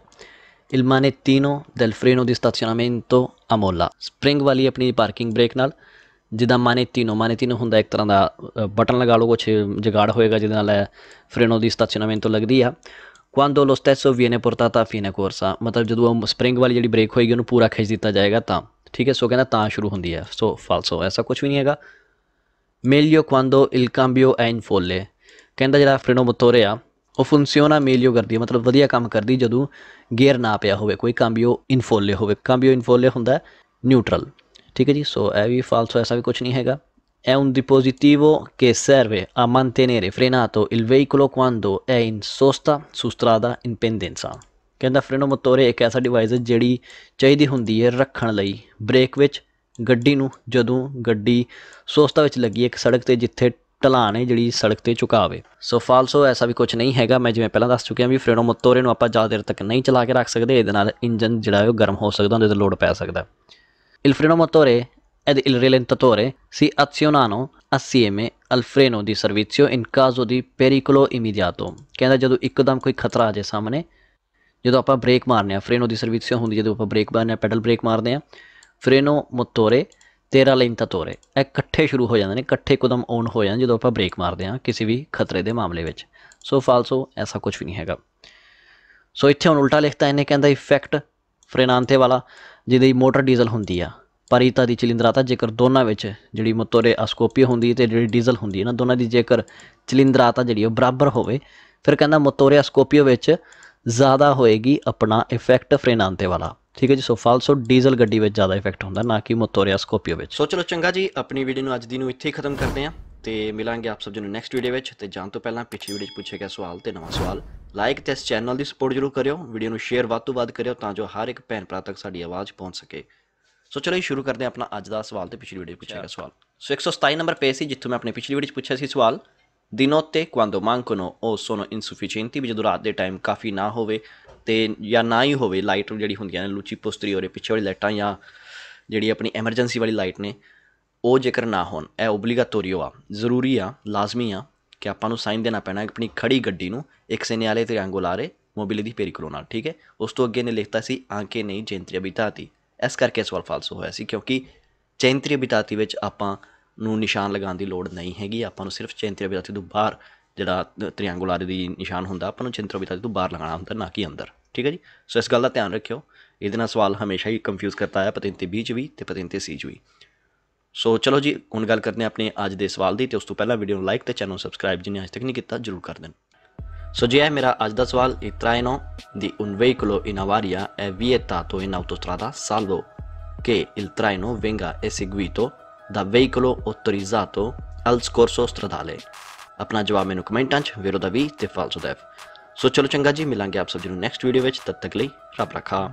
il manettino del freno di stazionamento a molla spring ਵਾਲੀ ਆਪਣੀ ਪਾਰਕਿੰਗ ਬ੍ਰੇਕ ਨਾਲ ਜਿੱਦਾਂ ਮਾਨੇ ਮਾਨੇਤੀਨੋ ਹੁੰਦਾ ਇੱਕ ਤਰ੍ਹਾਂ ਦਾ ਬਟਨ ਲਗਾ ਲਓ ਕੁਛ ਜਗਾੜ ਹੋਏਗਾ ਜਿਹਦੇ ਨਾਲ ਫ੍ਰੇਨੋ ਦੀ ਸਟਾਚਨਾਮੈਂਟ ਲੱਗਦੀ ਆ ਕੁਆਂਡੋ ਲੋ ਸਟੈਸੋ ਵੀਨੇ ਪੋਰਟਾਤਾ ਫੀਨੇ ਕੋਰਸਾ ਮਤਲਬ ਜਦੋਂ ਉਹ ਸਪ੍ਰਿੰਗ ਵਾਲੀ ਜਿਹੜੀ ਬ੍ਰੇਕ ਹੋਏਗੀ ਉਹਨੂੰ ਪੂਰਾ ਖਿੱਚ ਦਿੱਤਾ ਜਾਏਗਾ ਤਾਂ ਠੀਕ ਹੈ ਸੋ ਕਹਿੰਦਾ ਤਾਂ ਸ਼ੁਰੂ ਹੁੰਦੀ ਹੈ ਸੋ ਫਾਲਸੋ ਐਸਾ ਕੁਝ ਵੀ ਨਹੀਂ ਹੈਗਾ ਮੇਲਿਓ ਕੁਆਂਡੋ ਇਲ ਕੰਬਿਓ ਐਨ ਫੋਲੇ ਕਹਿੰਦਾ ਜਿਹੜਾ ਫ੍ਰੇਨੋ ਮੋਟੋਰੇ ਆ ਉਹ ਫੰਕਸ਼ਨਾ ਮੇਲਿਓ ਕਰਦੀ ਹੈ ਮਤਲਬ ਵਧੀਆ ਕੰਮ ਕਰਦੀ ਜਦੋਂ ਗੇਅਰ ਨਾ ਪਿਆ ਹੋਵੇ ਕੋਈ ਕੰਬਿਓ ਇਨਫੋਲੇ ਹੋਵੇ ਕੰਬਿਓ ਇਨਫੋਲੇ ਹੁੰਦਾ ਨਿਊਟਰਲ ਠੀਕ ਹੈ ਜੀ ਸੋ ਇਹ ਵੀ ਫਾਲਸੋ ਐਸਾ ਵੀ ਕੁਝ ਨਹੀਂ ਹੈਗਾ ਐ ਉਨ dispositivo ਕੇ ਸਰਵੇ a mantenere frenato ਇਲ veicolo ਕਵਾਂਡੋ ਐ ਇਨ ਸੋਸਤਾ su strada in ਕਹਿੰਦਾ ਫ੍ਰੇਨੋ ਮੋਟੋਰੇ ਇੱਕ ਐਸਾ ਡਿਵਾਈਸ ਹੈ ਜਿਹੜੀ ਚਾਹੀਦੀ ਹੁੰਦੀ ਹੈ ਰੱਖਣ ਲਈ ਬ੍ਰੇਕ ਵਿੱਚ ਗੱਡੀ ਨੂੰ ਜਦੋਂ ਗੱਡੀ ਸੋਸਤਾ ਵਿੱਚ ਲੱਗੀ ਇੱਕ ਸੜਕ ਤੇ ਜਿੱਥੇ ਢਲਾਨ ਹੈ ਜਿਹੜੀ ਸੜਕ ਤੇ ਝੁਕਾਵੇ ਸੋ ਫਾਲਸੋ ਐਸਾ ਵੀ ਕੁਝ ਨਹੀਂ ਹੈਗਾ ਮੈਂ ਜਿਵੇਂ ਪਹਿਲਾਂ ਦੱਸ ਚੁੱਕਿਆ ਵੀ ਫ੍ਰੇਨੋ ਮੋਤੋਰੇ ਨੂੰ ਆਪਾਂ ਜ਼ਿਆਦਾ ਦੇਰ ਤੱਕ ਨਹੀਂ ਚਲਾ ਕੇ ਰੱਖ ਸਕਦੇ ਇਹਦੇ ਨਾਲ ਇੰਜਨ ਜਿਹੜਾ ਉਹ ਗਰਮ ਹੋ ਸਕਦਾ ਉਹਦੇ ਤੇ ਲੋਡ ਪੈ ਸਕਦਾ Il freno motore ed il rallentatore ਸੀ azionano ਅਸੀਮੇ al ਦੀ di ਇਨ ਕਾਜ਼ੋ ਦੀ di ਇਮੀਡੀਆਟੋ ਕਹਿੰਦਾ ਜਦੋਂ ਇੱਕਦਮ ਕੋਈ ਖਤਰਾ ਆ ਜਾਏ ਸਾਹਮਣੇ ਜਦੋਂ ਆਪਾਂ ਬ੍ਰੇਕ ਮਾਰਨੇ ਆ ਫ੍ਰੇਨੋ ਦੀ ਸਰਵਿਸਿਓ ਹੁੰਦੀ ਜਦੋਂ ਆਪਾਂ ਬ੍ਰੇਕ ਮਾਰਨੇ ਆ ਪੈਡਲ ਬ੍ਰੇਕ ਮਾਰਦੇ ਆ ਫਰੇਨੋ ਮੋਟੋਰੇ ਤੇਰਾ ਲੈਂਤਾਤੋਰੇ ਇਹ ਇਕੱਠੇ ਸ਼ੁਰੂ ਹੋ ਜਾਂਦੇ ਨੇ ਇਕੱਠੇ ਕਦਮ ਔਨ ਹੋ ਜਾਂਦੇ ਜਦੋਂ ਆਪਾਂ ਬ੍ਰੇਕ ਮਾਰਦੇ ਹਾਂ ਕਿਸੇ ਵੀ ਖਤਰੇ ਦੇ ਮਾਮਲੇ ਵਿੱਚ ਸੋ ਫਾਲਸੋ ਐਸਾ ਕੁਝ ਵੀ ਨਹੀਂ ਹੈਗਾ ਸੋ ਇੱਥੇ ਹੁਣ ਉਲਟਾ ਲਿਖਤਾ ਇਹਨੇ ਕਹਿੰਦਾ ਇਫੈਕਟ ਫਰੇਨਾਂਤੇ ਵਾਲਾ ਜਿਹਦੀ ਮੋਟਰ ਡੀਜ਼ਲ ਹੁੰਦੀ ਆ ਪਰੀਤਾ ਦੀ ਚਲਿੰਦਰਾਤਾ ਜੇਕਰ ਦੋਨਾਂ ਵਿੱਚ ਜਿਹੜੀ ਮੋਟੋਰੇ ਅਸਕੋਪੀ ਹੁੰਦੀ ਤੇ ਜਿਹੜੀ ਡੀਜ਼ਲ ਹੁੰਦੀ ਹੈ ਨਾ ਦੋਨਾਂ ਦੀ ਜੇਕਰ ਚਲਿੰਦਰਾਤਾ ਜਿਹੜੀ ਉਹ ਬਰਾਬਰ ਹੋਵੇ ਫਿਰ ਕਹਿੰਦਾ ਮੋਟੋਰੇ ਅਸਕੋਪੀਓ ਵਿੱਚ ਜ਼ਿਆਦਾ ਹੋਏਗੀ ਆਪਣਾ ਇਫੈਕਟ ਫਰੇਨਾਂਤੇ ਵਾਲਾ ਠੀਕ ਹੈ ਜੀ ਸੋ ਫਾਲਸੋ ਡੀਜ਼ਲ ਗੱਡੀ ਵਿੱਚ ਜ਼ਿਆਦਾ ਇਫੈਕਟ ਹੁੰਦਾ ਨਾ ਕਿ ਮੋਟੋਰਿਆ ਸਕੋਪੀਓ ਵਿੱਚ ਸੋ ਚਲੋ ਚੰਗਾ ਜੀ ਆਪਣੀ ਵੀਡੀਓ ਨੂੰ ਅੱਜ ਦੀ ਨੂੰ ਇੱਥੇ ਹੀ ਖਤਮ ਕਰਦੇ ਹਾਂ ਤੇ ਮਿਲਾਂਗੇ ਆਪ ਸਭ ਜੀ ਨੂੰ ਨੈਕਸਟ ਵੀਡੀਓ ਵਿੱਚ ਤੇ ਜਾਣ ਤੋਂ ਪਹਿਲਾਂ ਪਿਛਲੀ ਵੀਡੀਓ 'ਚ ਪੁੱਛਿਆ ਗਿਆ ਸਵਾਲ ਤੇ ਨਵਾਂ ਸਵਾਲ ਲਾਈਕ ਤੇ ਇਸ ਚੈਨਲ ਦੀ ਸਪੋਰਟ ਜ਼ਰੂਰ ਕਰਿਓ ਵੀਡੀਓ ਨੂੰ ਸ਼ੇਅਰ ਵੱਧ ਤੋਂ ਵੱਧ ਕਰਿਓ ਤਾਂ ਜੋ ਹਰ ਇੱਕ ਭੈਣ ਭਰਾ ਤੱਕ ਸਾਡੀ ਆਵਾਜ਼ ਪਹੁੰਚ ਸਕੇ ਸੋ ਚਲੋ ਇਹ ਸ਼ੁਰੂ ਕਰਦੇ ਹਾਂ ਆਪਣਾ ਅੱਜ ਦਾ ਸਵਾਲ ਤੇ ਪਿਛਲੀ ਵੀਡੀਓ 'ਚ ਪੁੱਛਿਆ ਗਿਆ ਸਵਾਲ ਸੋ 127 ਨੰਬਰ ਪੇਜ ਸੀ ਜਿੱਥੋਂ ਮੈਂ ਆਪਣੀ ਪਿਛਲੀ ਵੀਡੀਓ 'ਚ ਪੁੱਛਿਆ ਸੀ ਸਵਾਲ ਦਿਨੋਤੇ ਤੇ ਕੁਆਂਦੋ ਮਾਂਕਨੋ ਸੋਨੋ ਇਨਸਫੀਸ਼ੀਐਂਟੀ ਵੀ ਜਦੋਂ ਰਾਤ ਦੇ ਟਾਈਮ ਕਾਫੀ ਨਾ ਹੋਵੇ ਤੇ ਜਾਂ ਨਾ ਹੀ ਹੋਵੇ ਲਾਈਟ ਜਿਹੜੀ ਹੁੰਦੀਆਂ ਨੇ ਲੂਚੀ ਪੁਸਤਰੀ ਹੋਰੇ ਪਿੱਛੇ ਵਾਲੀ ਲਾਈਟਾਂ ਜਾਂ ਜਿਹੜੀ ਆਪਣੀ ਐਮਰਜੈਂਸੀ ਵਾਲੀ ਲਾਈਟ ਨੇ ਉਹ ਜੇਕਰ ਨਾ ਹੋਣ ਇਹ ਓਬਲੀਗਾਟੋਰੀਓ ਆ ਜ਼ਰੂਰੀ ਆ ਲਾਜ਼ਮੀ ਆ ਕਿ ਆਪਾਂ ਨੂੰ ਸਾਈਨ ਦੇਣਾ ਪੈਣਾ ਆਪਣੀ ਖੜੀ ਗੱਡੀ ਨੂੰ ਇੱਕ ਵਾਲੇ ਤੇ ਲਾਰੇ ਮੋਬਿਲਿਟੀ ਪੇਰੀਕਲੋ ਨਾਲ ਠੀਕ ਹੈ ਉਸ ਤੋਂ ਅੱਗੇ ਨੇ ਲਿਖਤਾ ਸੀ ਆਂਕੇ ਨਹੀਂ ਜੈਂਤਰੀ ਬਿਤਾਤੀ ਇਸ ਕਰਕੇ ਸਵਾਲ ਫਾਲਸ ਹੋਇਆ ਸੀ ਕਿਉਂਕਿ ਚੈਂਤਰੀ ਬਿਤਾਤੀ ਵਿੱਚ ਆਪਾਂ ਨੂੰ ਨਿਸ਼ਾਨ ਲਗਾਉਣ ਦੀ ਲੋੜ ਨਹੀਂ ਹੈਗੀ ਆਪਾਂ ਨੂੰ ਸਿਰਫ ਚੈਂਤਰੀ ਬਿਤਾਤੀ ਤੋਂ ਬਾਹਰ ਜਿਹੜਾ ਤ੍ਰਿਆਂਗੁਲਰ ਦੀ ਨਿਸ਼ਾਨ ਹੁੰਦਾ ਆਪਾਂ ਨੂੰ ਚਿੰਤਰਵਿਤਾ ਤੋਂ ਬਾਹਰ ਲਗਾਉਣਾ ਹੁੰਦਾ ਨਾ ਕਿ ਅੰਦਰ ਠੀਕ ਹੈ ਜੀ ਸੋ ਇਸ ਗੱਲ ਦਾ ਧਿਆਨ ਰੱਖਿਓ ਇਹਦੇ ਨਾਲ ਸਵਾਲ ਹਮੇਸ਼ਾ ਹੀ ਕੰਫਿਊਜ਼ ਕਰਤਾ ਹੈ ਪਤੰਤੇ ਬੀਚ ਵੀ ਤੇ ਪਤੰਤੇ ਸੀ ਵੀ ਸੋ ਚਲੋ ਜੀ ਹੁਣ ਗੱਲ ਕਰਦੇ ਆ ਆਪਣੇ ਅੱਜ ਦੇ ਸਵਾਲ ਦੀ ਤੇ ਉਸ ਤੋਂ ਪਹਿਲਾਂ ਵੀਡੀਓ ਨੂੰ ਲਾਈਕ ਤੇ ਚੈਨਲ ਨੂੰ ਸਬਸਕ੍ਰਾਈਬ ਜਿਨੇ ਅਜੇ ਤੱਕ ਨਹੀਂ ਕੀਤਾ ਜਰੂਰ ਕਰ ਦੇਣ ਸੋ ਜੀ ਇਹ ਮੇਰਾ ਅੱਜ ਦਾ ਸਵਾਲ ਇਹ ਟ੍ਰਾਇਨੋ ਦੀ ਇਨ veicolo ਐ avaria ਤੋ ਇਨ in ਸਾਲਵੋ ਕੇ ਇਲ il ਵੈਂਗਾ ਐ ਸੀਗੂਇਟੋ ਦਾ veicolo autorizzato al ਸਕੋਰਸੋ stradale ਆਪਣਾ ਜਵਾਬ ਮੈਨੂੰ ਕਮੈਂਟਾਂ 'ਚ ਵੀਰੋ ਦਾ ਵੀ ਤੇ ਫਾਲਸੋ ਦਾ ਸੋ ਚਲੋ ਚੰਗਾ ਜੀ ਮਿਲਾਂਗੇ ਆਪ ਸਭ ਜੀ ਨੂੰ ਨੈਕਸਟ ਵੀਡੀਓ ਵਿੱਚ ਤਦ ਤੱਕ ਲਈ ਰੱਬ ਰੱਖਾ